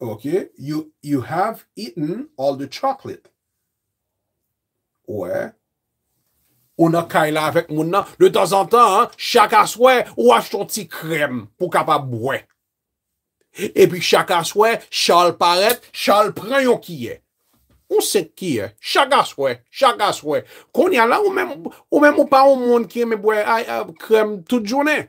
Okay, you, you have eaten all the chocolate. Ouais. Ou nan kay la avèk moun nan, de tan san tan, chakas wè, ou ach ton ti krem pou kapap bwe. E pi chakas wè, chal paret, chal pren yon kiye. Ou sen kiye? Chakas wè, chakas wè. Kon yal la ou menm ou pa ou moun kiye me bwe krem ah, ah, tout jounen.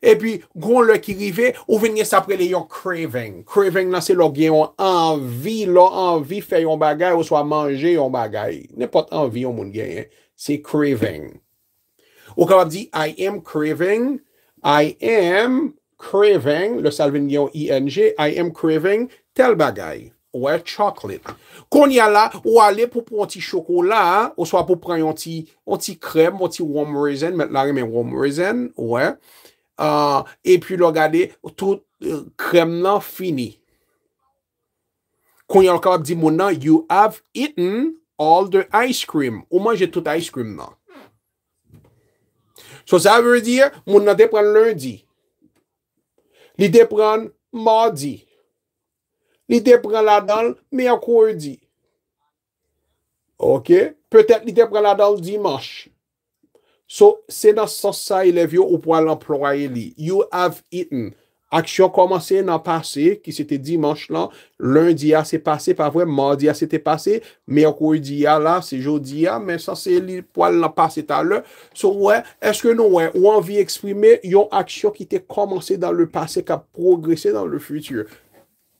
E pi, goun lè ki rive, ou venye sa prele yon craving. Craving nan se lò gen yon anvi, lò anvi fè yon bagay, ou swa manje yon bagay. Nè pot anvi yon moun gen yon. Se craving. Ou kapap di, I am craving. I am craving. Le salvin gen yon ING. I am craving tel bagay. Ouwe, chocolate. Kon yon la, ou ale pou pou an ti chokola. Ou so a pou pren an ti krem, an ti warm raisin. Met lage men warm raisin. Ouwe. Uh, e pi lò gade, tout uh, krem nan fini. Kon yon kapap di, moun nan, you have eaten chocolate. All the ice cream. Ou manje tout ice cream nan. So sa vèr diye. Moun nan depran lundi. Li depran mardi. Li depran ladal. Me akourdi. Ok. Petèl li depran ladal dimash. So se nan sosa ilèv yo. Ou pou alan proay li. You have eaten. Aksyon komanse nan pase, ki sete dimanche lan, lundi a se pase, pa vwe, mardi a se te pase, me okou di a la, se jodi a, men sa se li poal nan pase talen. So wè, eske nou wè, ou anvi eksprime yon aksyon ki te komanse dan le pase, ki a progresse dan le futur,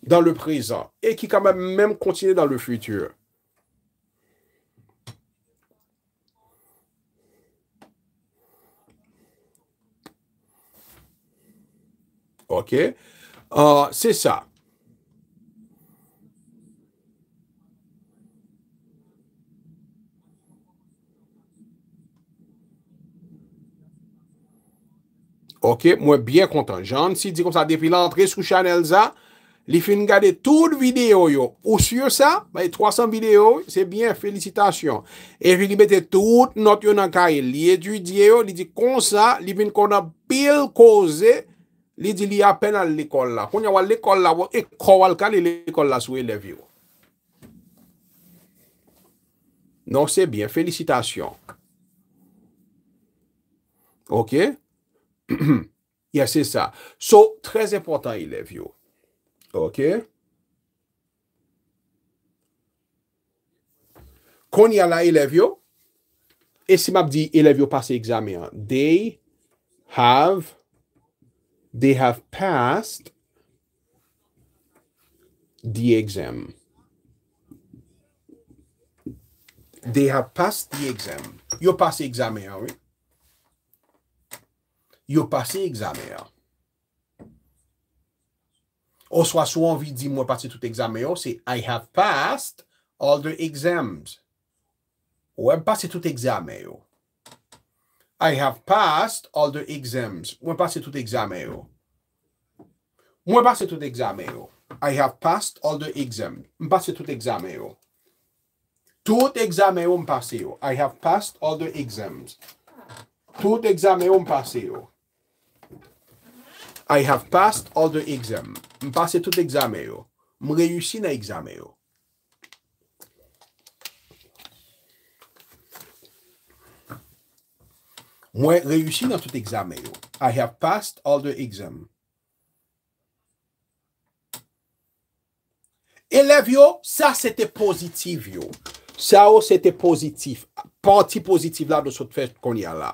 dan le prezan, e ki kaman menm kontine dan le futur. Ok, euh, c'est ça. Ok, mwen biye kontanjan. Si di kon sa, defi l'antre sou chanel za, li fin gade tout videyo yo. Ou sur sa, baye 300 videyo, se biye felicitasyon. E vi li bete tout not yon ankaye. Li edu diyo, li di kon sa, li fin kon na bil koze Li di li apen an l'ekol la. Kon yawal l'ekol la, wou e kowal ka li l'ekol la sou elevyo. Non, se bien. Felicitasyon. Ok? Yes, se sa. So, trez epotan elevyo. Ok? Kon yawal elevyo. E se map di elevyo pasi examen. They have they have passed the exam. They have passed the exam. You passed examen, oui. Yo passé examen. Ou soit on vit dit moi passé tout examen, c'est I have passed all the exams. Ou ouais, passé tout examen. Yo. I have passed all the exams. Mwen pase tout ekzame yo. Mwen reyousine ekzame yo. Mwen reyoushi nan tout egzame yo. I have passed all the exam. Elev yo, sa se te pozitiv yo. Sa o se te pozitiv. Parti pozitiv la do sot fes kon ya la.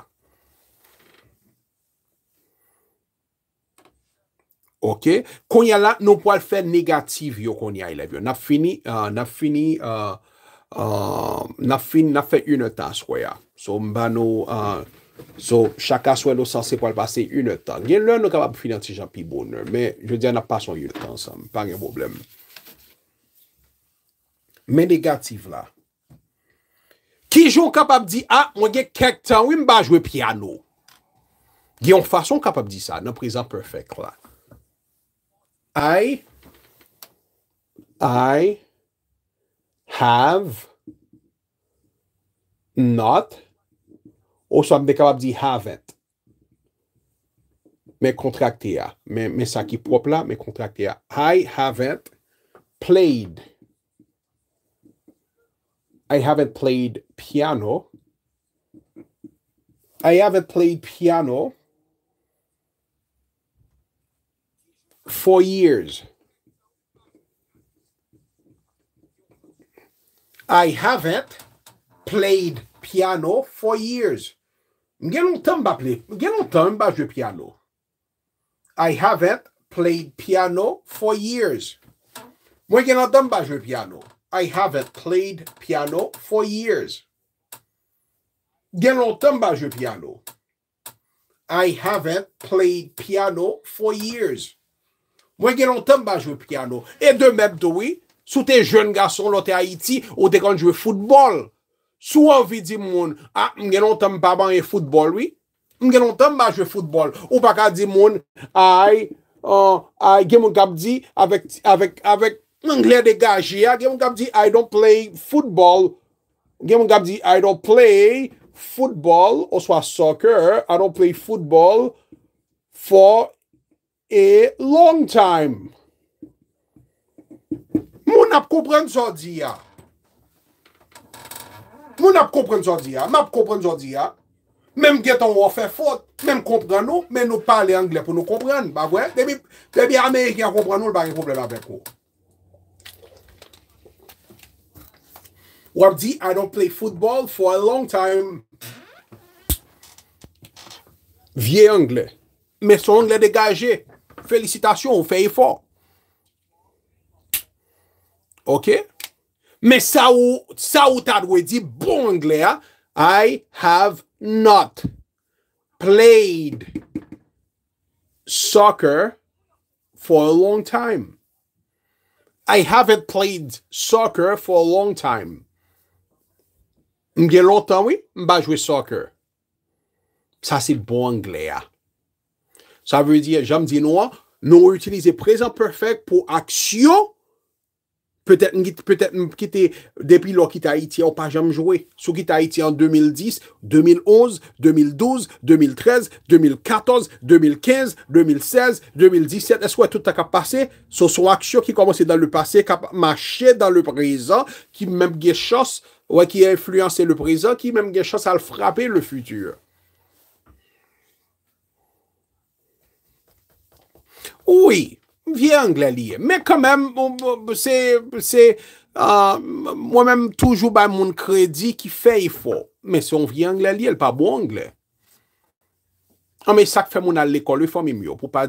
Ok. Kon ya la, nou po al fè negativ yo kon ya elev yo. Na fini, uh, na fini, uh, uh, na fin, na fè yon tas kwe ya. So mba nou... So, chaka swen nou sanse pou al pase une tan. Gye lè nou kapap finanse jan pi bonè. Men, je di an a pason yon kansan. Pan yon problem. Men negatif la. Ki jou kapap di, a, ah, mwen gen kek tan, wim ba jwe piano. Gye yon fason kapap di sa nan prezan prefek la. I I have not ou sa m dekabab di havet. Men kontrakte ya. Men, me sa ki prop la, men kontrakte ya. I haven't played. I haven't played piano. I haven't played piano for years. I haven't played piano for years. Mwen gen lontan mba ple, mwen gen lontan mba jwe piano. I haven't played piano for years. Mwen gen lontan mba jwe piano. I haven't played piano for years. Gen lontan mba jwe piano. I haven't played piano for years. Mwen gen lontan mba jwe piano. E de mèp do we, sou te joun gason lote Haiti, o dek an jwe futbol. Sou anvi di moun, ah, m genon tem pa ban ye futbol, oui? M genon tem pa jwe futbol. Ou pa ka di moun, ay, euh, ay, genon kap di, avek, avek, avek, m engle dekaj ya, genon kap di, I don't play futbol, genon kap di, I don't play futbol, ou swa soker, I don't play futbol for a long time. Moun ap koupren so di ya. Moun ap kompren zodi ya. M ap kompren zodi ya. Mem getan wap fe fote. Mem kompren nou. Men nou pale angle pou nou kompren. Ba gwen? Demi Amerikyan kompren nou. L bagen problem apwek wou. Wap di, I don't play football for a long time. Vie angle. Mè son angle degaje. Felicitasyon. Ou fe e fote. Ok? Ok? Me sa ou ta dwe di, bon angle ya, I have not played soccer for a long time. I haven't played soccer for a long time. Mbeye lontan, oui, mba jwe soccer. Sa si bon angle ya. Sa vwe di, jam di nou an, nou wè utilize prezant perfek pou aksyon Pe tèt n'kite depi lò ki ta iti an pa jam jowe. Sou ki ta iti an 2010, 2011, 2012, 2013, 2014, 2015, 2016, 2017. Es wè tout a kap pase? Sou son aksyon ki komanse dan le pase, kap mache dan le prezan, ki mèm ge chos, wè ki influence le prezan, ki mèm ge chos al frape le futur. Ouwi, Viye Anglè liye, mè kè mèm, mwen mèm toujou bè moun kredi ki fè yi fò. Mè son viye Anglè liye, l pabou Anglè. Mè sak fè moun al lèkol, l fò mèm yo. Pou pa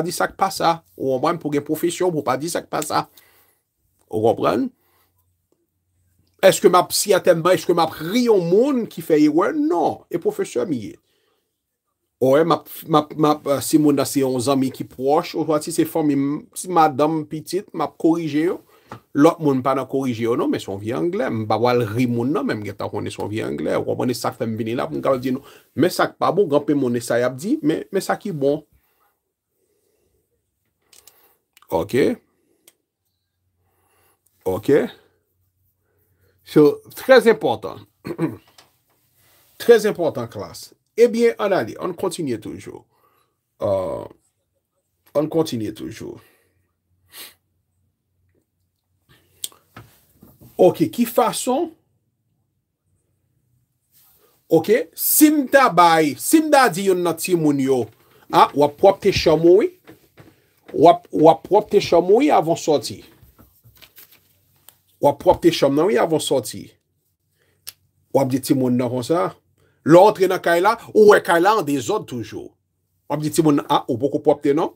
di sak pa sa, ou wè mèm pou ge profesyon, pou pa di sak pa sa. Ou wè mèm? Eske mèm si atèm mèm, eske mèm ri yon moun ki fè yi wè? Non, e profesyon miye. Ouè, map, map, map, euh, si moun da se yon zami ki proche, ou ati se fò mi, si madame pitit, map korije yo, lòk moun pa nan korije yo nou, mè son vi anglè, mbawal ri moun nan, mè mgetan konè son vi anglè, wò mwenè sak fèm vini la, mwen kal di nou, mè sak pabou, gampè mounè sayap di, mè, mè sak ki bon. Ok? Ok? Ok? So, trèz important. Trèz important, klas. Ebyen, eh an alè, an kontinye toujou. An euh, kontinye toujou. Ok, ki fason? Ok, simta bay, simta di yon nan timoun yo. Ha, ah, wap wap te chanmoui? Wap wap wap te chanmoui avan sorti? Wap wap te chanmoui avan sorti? Wap di timoun nan kon sa? Lo antre nan kay la, ou wey kay la, an de zon toujou. Wap di ti moun an, ah, ou boku popte non.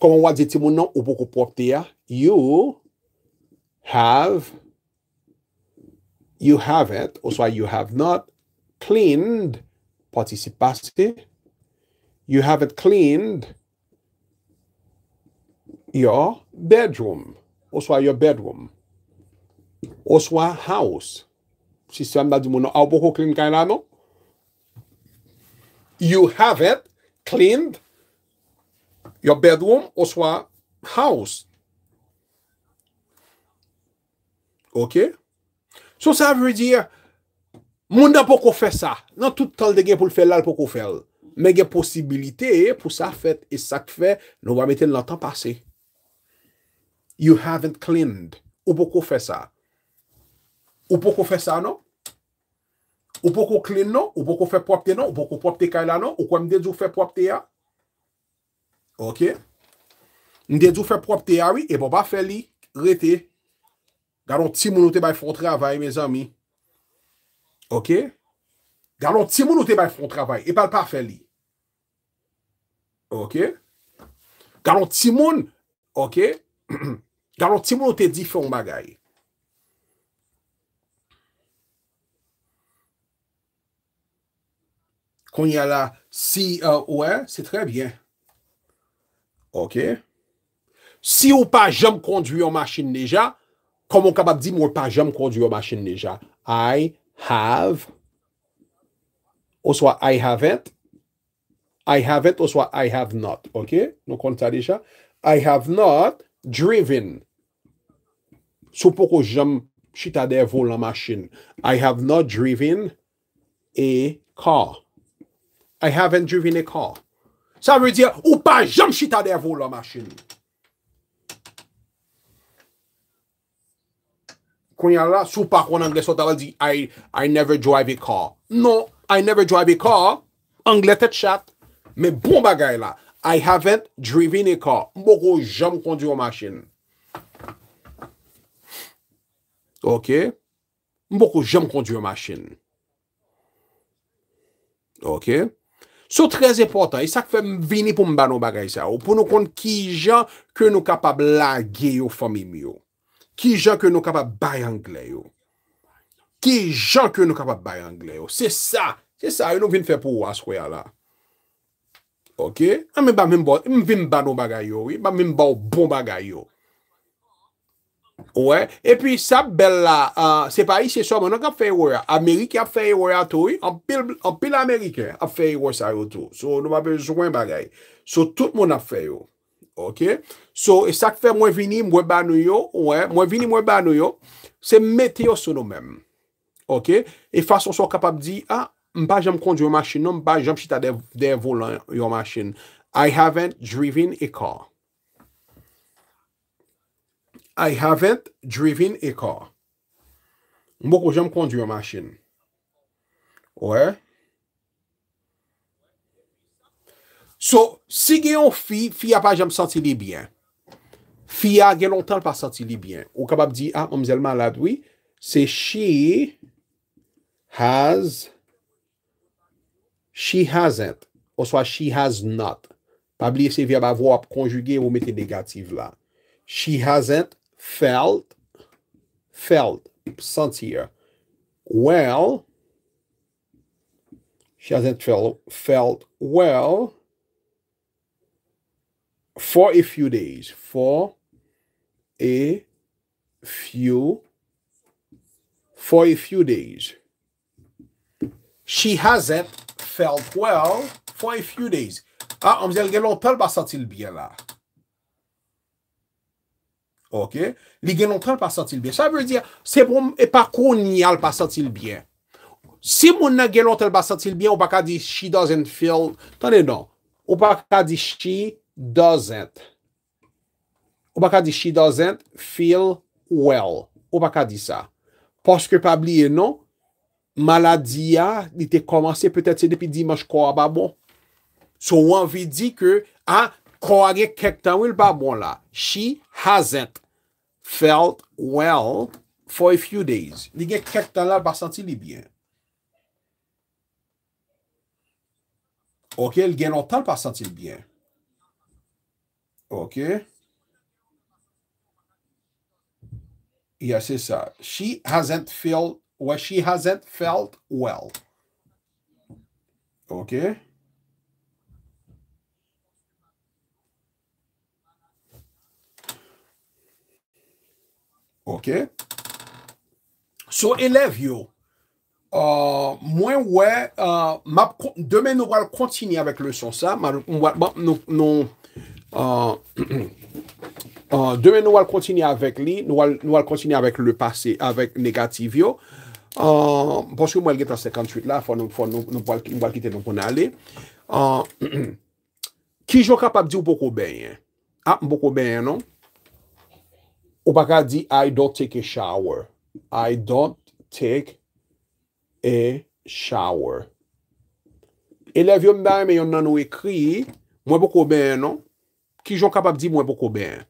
Koman wap di ti moun an, non, ou boku popte ya. Ah? You have, you have it, ou swa you have not, cleaned, potisipaste. You have it cleaned, your bedroom, ou swa your bedroom, ou swa house. Si swa mba di moun an, ou boku clean kay la non. You haven't cleaned your bedroom ou swa house. Ok? So, sa vre diye, moun nan pou kou fe sa. Nan tout tal de gen pou l fe lal pou kou fe l. Men gen posibilite pou sa fet isak fe nou wame ten lata pase. You haven't cleaned. Ou pou kou fe sa? Ou pou kou fe sa nou? Ou pou kou klin nan? Ou pou kou fèp wap te nan? Ou pou kou wap te kailan nan? Ou kwa mde djou fèp wap te ya? Ok? Mde djou fèp wap te ya, oui, e bon ba fè li. Rete. Ganon ti moun ou te bay fòn travay, me zami. Ok? Ganon ti moun ou te bay fòn travay, e bal pa fè li. Ok? Ganon ti moun, ok? Ganon ti moun ou te difon bagay. Ok? Kon yal la e, si, wè, se trebyen. Ok? Si ou pa jom kondri yon machin neja, komon kabab di mwen pa jom kondri yon machin neja. I have, ou swa I haven't, I haven't ou swa I have not. Ok? Nou konta deja. I have not driven. Sou poko jom chita devol yon machin. I have not driven a car. I haven't driven a car. Sa vewe diye, ou pa jam chita de avou la masin. Kwen ya la, sou pa kon an glè sot aval di, I never drive a car. Non, I never drive a car. Ang lè tèt chat. Me bon bagay la. I haven't driven a car. Mbokou jam kondi yo masin. Ok. Mbokou jam kondi yo masin. Ok. So trez eporta, isak e fe m vini pou m bano bagay sa yo, pou nou kon ki jan ke nou kapab lage yo famim yo. Ki jan ke nou kapab bayan gle yo. Ki jan ke nou kapab bayan gle yo. Se sa, se sa, yo nou vin fe pou ou aswe ya la. Ok? A mi ba min bon, mi vin bano bagay yo, mi ba min bon bagay yo. Ouè, e pi sa bel la, se pa yi se so, mwen ak ap fè yi wè, Amerike ap fè yi wè atoy, an pil Amerike, ap fè yi wè sa yotou. So, nou ma bezwen bagay. So, tout mwen ap fè yi wè, ok? So, e sak fè mwen vinim, mwen banou yo, ouè, mwen vinim, mwen banou yo, se metè yo sou nou mèm, ok? E fason so kapab di, a, ah, mba jom kondyo yon masin, mba jom chita der volan yon masin. I haven't driven a car. I haven't driven a car. Mbo ko jom kondri yon masin. Ouè? So, si gen yon fi, fi a pa jom santi li byen. Fi a gen yon tan pa santi li byen. Ou kabab di, a, ah, om zel maladwi. Se she has she hasn't. Ou so a she has not. Pa bli se vi a ba vo ap konjuge ou mette negatif la. She hasn't Felt, felt, senti ya. Well, she hasn't felt well for a few days. For a few, for a few days. She hasn't felt well for a few days. Ha, ah, amzèl gelon pel ba senti l biye la. Ok, li genon tan pa satil bien. Sa veu diya, se bon, e pa kon ni al pa satil bien. Si moun nan genon tan pa satil bien, ou baka di she doesn't feel. Tande nan, ou baka di she doesn't. Ou baka di she doesn't feel well. Ou baka di sa. Poske pa bliye nan, maladi ya, li te komanse, petet se depi dimash kwa ba bon. So, wan vi di ke a maladi. Kwa ge kek tan wè l babon la. She hasn't felt well for a few days. Li gen kek tan la, ba sentil li byen. Ok, li gen non lontan, ba sentil byen. Ok. Ya, se sa. She hasn't felt, wè, she hasn't felt well. Ok. Ok. Ok, so elev yo, euh, mwen wè, euh, demè nou wèl kontini avèk le son sa, mwen euh, wèl kontini avèk li, nou wèl kontini avèk le pase, avèk negativ yo. Ponske mwen wèl get an 58 la, fò nou wèl kite nou kon ale. Ki jok apap di ou poko bèyen? A, ah, mwen poko bèyen nou. Ou pa ka di, I don't take a shower. I don't take a shower. Elev yon mba yon nan wè kri, mwen poko bè yon non? Ki jon kapap di mwen poko bè yon?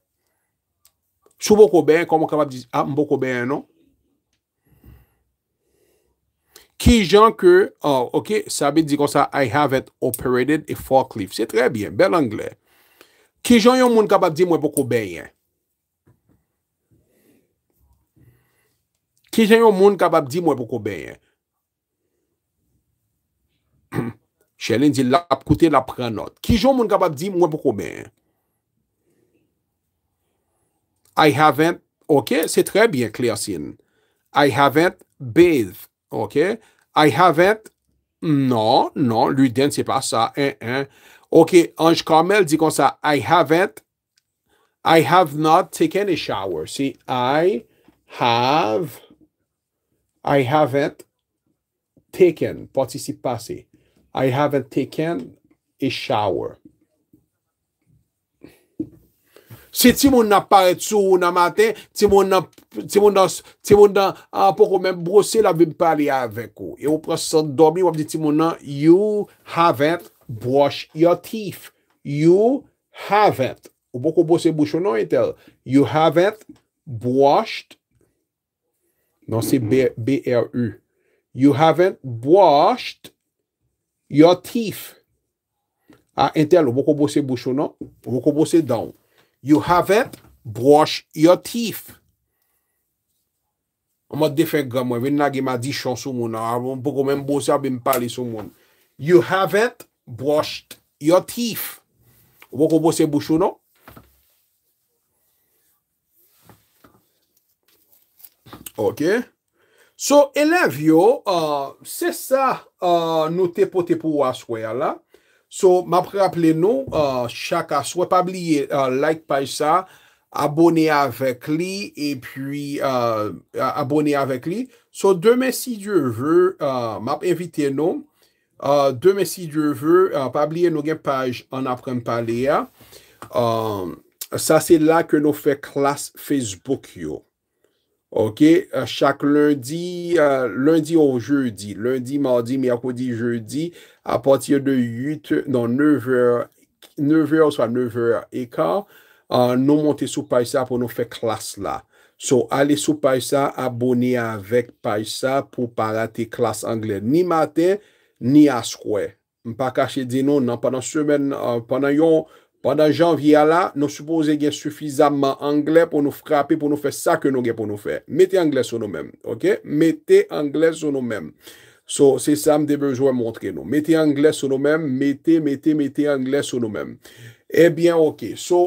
Tsu poko bè yon, kon mwen kapap di, ap ah, mwen poko bè yon non? Ki jon ke, oh, sabi di konsa, I haven't operated a forklift. Se tre bie, bel angle. Ki jon yon moun kapap di mwen poko bè yon? Ki jen yon moun kapap di mwen poko bè? Chalene di lap koute lap pranot. Ki jen yon moun kapap di mwen poko bè? I haven't. Ok, se tre bie kli asin. I haven't bath. Ok, I haven't. Non, non, lui den se pa sa. Eh, eh. Ok, Ange Carmel di kon sa. I haven't. I have not taken a shower. Si, I have... I haven't taken, participase, I haven't taken a shower. Se ti moun na paret sou ou na mate, ti moun nan, ti moun nan, an pou kou men brose la vim pale ya avek ou, e ou pre sa domi, wap di ti moun nan, you haven't brushed your teeth, you haven't, ou pou kou brose bouchou nou etel, you haven't brushed, Nan se B-R-U. You haven't brushed your teeth. A entel, ou boko bose bouchou nan? Boko bose down. You haven't brushed your teeth. Aman defen gamwe, ven nagi ma di chan sou moun. Aman boko men bose apen pale sou moun. You haven't brushed your teeth. Ou boko bose bouchou nan? Ok, so elen vyo, uh, se sa uh, nou tepo-tepo wa swa ya la. So, map reaple nou, uh, chaka swa, pabliye like paj sa, abone avek li, e pi abone avek li. So, demen si Diyo vyo, map evite nou, demen si Diyo vyo, pabliye nou gen paj an aprem pale ya. Um, sa se la ke nou fe klas Facebook yo. Ok, euh, chak lundi, euh, lundi ou jeudi, lundi, mardi, miyakodi, jeudi, apatir de yut, nou neveur, neveur ou sa neveur eka, euh, nou monte sou Paisa pou nou fe klas la. So, ale sou Paisa, abone avèk Paisa pou pa rate klas Anglè. Ni maten, ni as kwe. Mpa kache di nou, nan, panan semen, panan yon, Pandan janvye ala, nou supose gen sufizabman angle pou nou frapi, pou nou fè sa ke nou gen pou nou fè. Mete angle sou nou men. Ok? Mete angle sou nou men. So, se sa mde bezwa mwontre nou. Mete angle sou nou men. Mete, mete, mete angle sou nou men. Eh Ebyen, ok. So,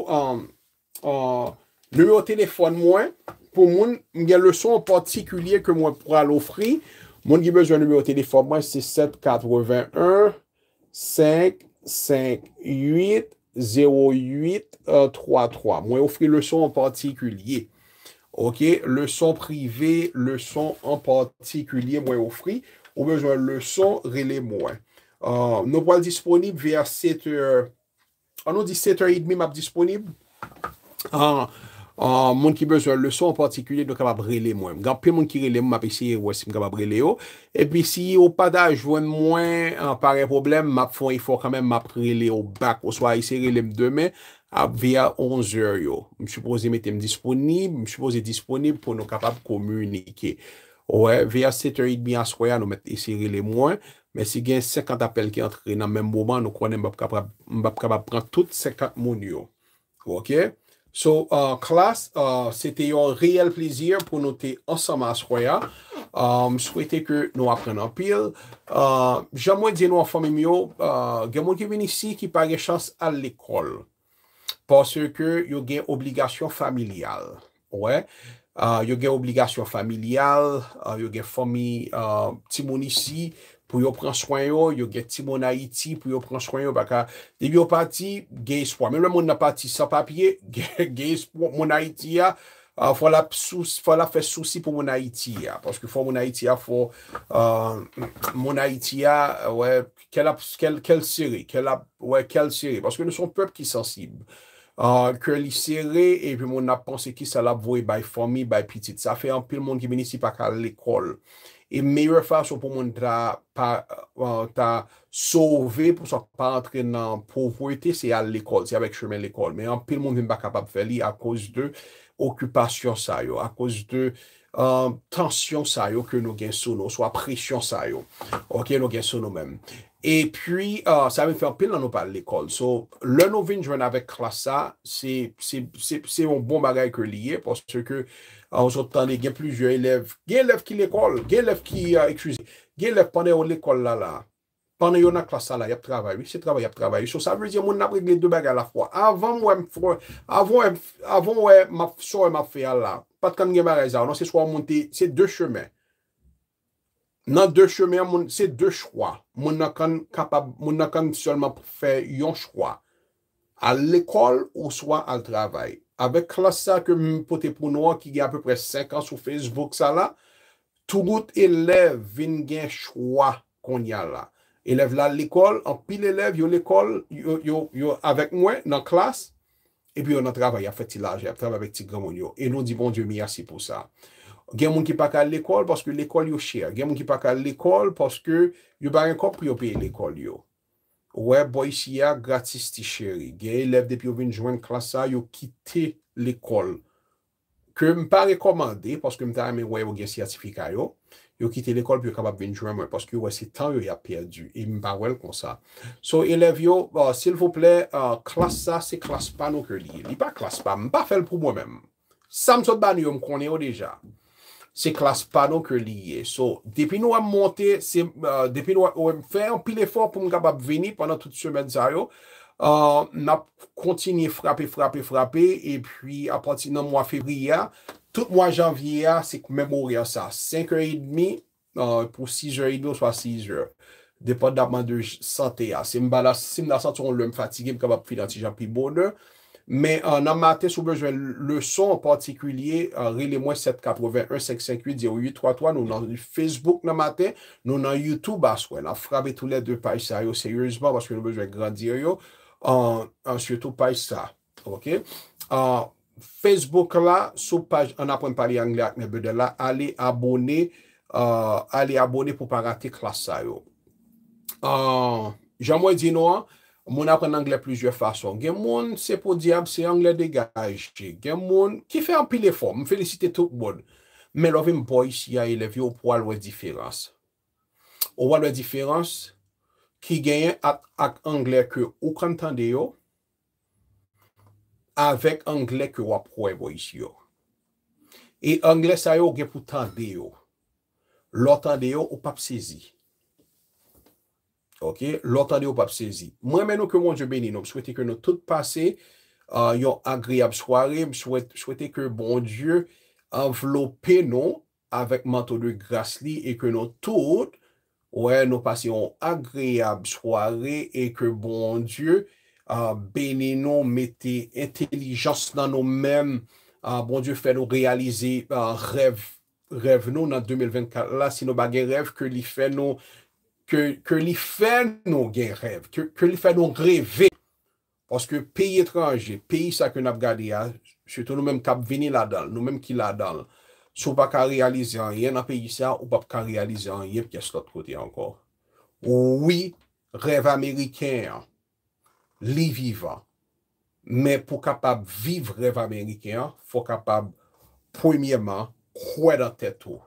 nou yo telefon mwen, pou moun, gen le son patikulye ke mwen pral ofri, moun gen bezwa nou yo telefon mwen, se 7, 4, 21, 5, 5, 8, 0833. Euh, moi, offrir le son en particulier. OK? Leçon privée, leçon en particulier, moi, offrir. Ou besoin leçon, relais-moi. Euh, nous voilà disponible vers 7h. Ah, on nous dit 7h30, map disponible. Ah, Euh, moun ki bezwe le son, an partikulye nou kapap rele mwen. Gan pe moun ki rele mwen, map isye yon wè si m kapap rele yo. Epi si yo pada jwenn mwen, an pare problem, map fon yifon e kamen, map rele yo bak. Oso a isye rele m demen, ap via 11 yo. M supose metem disponib, m supose disponib, pou nou kapap komunike. Ouè, via 7 orid mi aswaya, nou met isye rele mwen, men si gen 50 apel ki antre nan men mouman, nou kwenen m kapap pran tout 50 moun yo. Ok? So, klas, uh, se uh, te yo reyel plezier pou nou te ansama aswaya. M um, swete ke nou apren apil. Uh, Jam wè di nou an fami myo, oh, gen moun ki ven isi ki page chans al lekol. Paswe ke yo gen obligasyon familial. Yo gen obligasyon familial, yo gen fami ti moun isi. pou yo pran swan yo, yo geti moun Haiti pou yo pran swan yo, baka debi yo pati, gey espwa. Men moun na pati sa papye, gey espwa moun Haiti ya, ah, fwa la fwe souci pou moun Haiti ya, paske fwa moun Haiti ya, fwa ah, moun Haiti ya, wè, kel seri, wè, kel seri, paske nou son pep ki sensib, ke li seri, epi moun na panse ki sa la vwe bai fwami, bai pitit. Sa fwe anpil moun ki meni si, baka l'ekol, E melyor fasyon pou moun ta sove pou sa pa antre nan povwete, se a l'ekol, se a vek cheme l'ekol, men an pil moun vin pa kapap veli a kouz de okupasyon sa yo, a kouz de euh, tansyon sa yo ke nou gen sou nou, sou apresyon sa yo, ok, nou gen sou nou menm. E pwi, sa mi fè anpil nan nou pa l'ekol. So, lè nou vin jwen avèk klasa, se yon bon bagay ke liye, pwos se ke anzot tan li gen plujye elev. Gen elev ki l'ekol, gen elev ki, ekchouzi, gen elev panè yon l'ekol la la, panè yon an klasa la, yap travay, yop se travay, yop travay. So, sa vè zi, moun apre glè dè bagay la fwa. Avon wè, avon wè, avon wè, ma fsoy ma fwe al la. Pat kan gen barè zan, anon se swa moun te, se dè chemè. Nan de chemyan moun, se de chwa, moun nan kan kapab, moun nan kan solman pou fe yon chwa. A l'ekol ou swa al travay. Awek klas sa ke m pou te pou nou an ki ge a peu pre 50 ou fe zvok sa la, tou gout elev vin gen chwa kon ya la. Elev la l'ekol, an pi l'elev yo l'ekol, yo yo yo avek mwen nan klas, epi yo nan travay ap fe ti la, ap travay ap ti gramon yo. E nou di bon diyo mi yasi pou sa. Gen moun ki pa kal l'ekol, paske l'ekol yo cher. Gen moun ki pa kal l'ekol, paske yo barren kop pou yo pe l'ekol yo. Ouè, boy si ya gratis ti chéri. Gen elev depi yo vin jwen klasa, yo kite l'ekol. Ke m pa rekomande, paske m ta ame ouè yo gen si atifika yo, yo kite l'ekol pou yo kapap vin jwen mwen, paske ouè se tan yo ya perdu. E m pa wèl kon sa. So elev yo, sil fople, klasa se klas pa nou ke li. Li pa klas pa, m pa fel pou mwen men. Sam so ban yo m konen yo deja. se klas panon ke liye. So, depi nou am monte, uh, depi nou am fè, anpil efor pou m kapap veni panan tout semen zayou, uh, anp kontinye frapè, frapè, frapè, e pi apanti nan mwa fevri ya, tout mwa janvye ya, se kme mworya sa, 5 an et demi, uh, pou 6 an et demi ou swa 6 an, depan napman de sante ya. Se m balas, se m nasan ton lèm fatigè, m kapap finan ti janpi bonè, se m balas, Men nan maten sou bezwen leson an patikulye, rele mwen 7, 4, 21, 5, 5, 8, 10, 8, 3, 3, nou nan Facebook nan maten, nou nan YouTube aswe. Nan frabe tout le dwe paj sa yo, seyurizman baske nou bezwen gradir yo, an syoutou paj sa, ok? Facebook la, sou paj, an apwen pali Angliak, me bedela, ale abone, ale abone pou pa rate klasa yo. Jam wè di nou an, Moun apren Angle plizye fason. Gen moun sepo diyab se Angle degaje. Gen moun ki fe anpile fon. Mwen felicite tout moun. Men lovin boy si a elev yo pou alwe diferans. Ou alwe diferans ki genyen ak Angle ke oukantan deyo. Avèk Angle ke wap kwe boy si yo. E Angle sayo gen pou tan deyo. Lotan deyo ou pap sezi. Ok, loutan de ou pap sezi. Mwen men nou ke moun djou beni nou, souwete ke nou tout pase, euh, yon agriyab sware, souwete ke moun djou avlopè nou, avèk manto de gras li, e ke nou tout, ouè nou pase yon agriyab sware, e ke moun djou euh, beni nou mette intelijans nan nou men, euh, moun djou fè nou realize rev nou nan 2024, la si nou bagè rev ke li fè nou ke li fè nou gen rêve, ke li fè nou rêve, paske peyi etranje, peyi sa ke nab gade ya, sou tou nou menm tap veni la dal, nou menm ki la dal, sou pa ka realize an ye, nan peyi sa, ou pa pa ka realize an ye, pke s'lote kote ankor. Ouwi, rêve Amerikean, li vivan, men pou kapab viv rêve Amerikean, pou kapab, premièman, kouè dan tètou,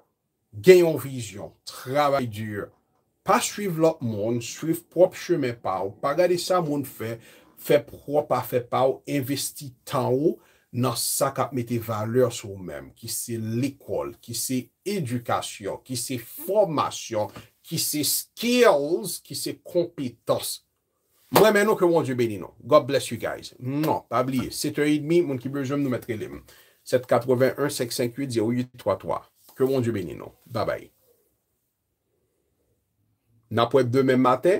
genyon vizyon, trabè diyo, pa suiv lop moun, suiv prop cheme pa ou, pa gade sa moun fe, fe prop a fe pa ou, investi tan ou nan sa kap mette valeur sou mèm, ki se l'ekol, ki se edukasyon, ki se formasyon, ki se skills, ki se kompetans. Mwen men nou ke moun djoubeni nou. God bless you guys. Non, pa bliye. 7-8-5-8-0-8-3-3. Ke moun djoubeni nou. Bye bye. Na pou ete demen mate,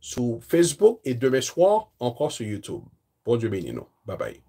sou Facebook, e demen swan, ankon sou YouTube. Bon diwen, leno. Bye bye.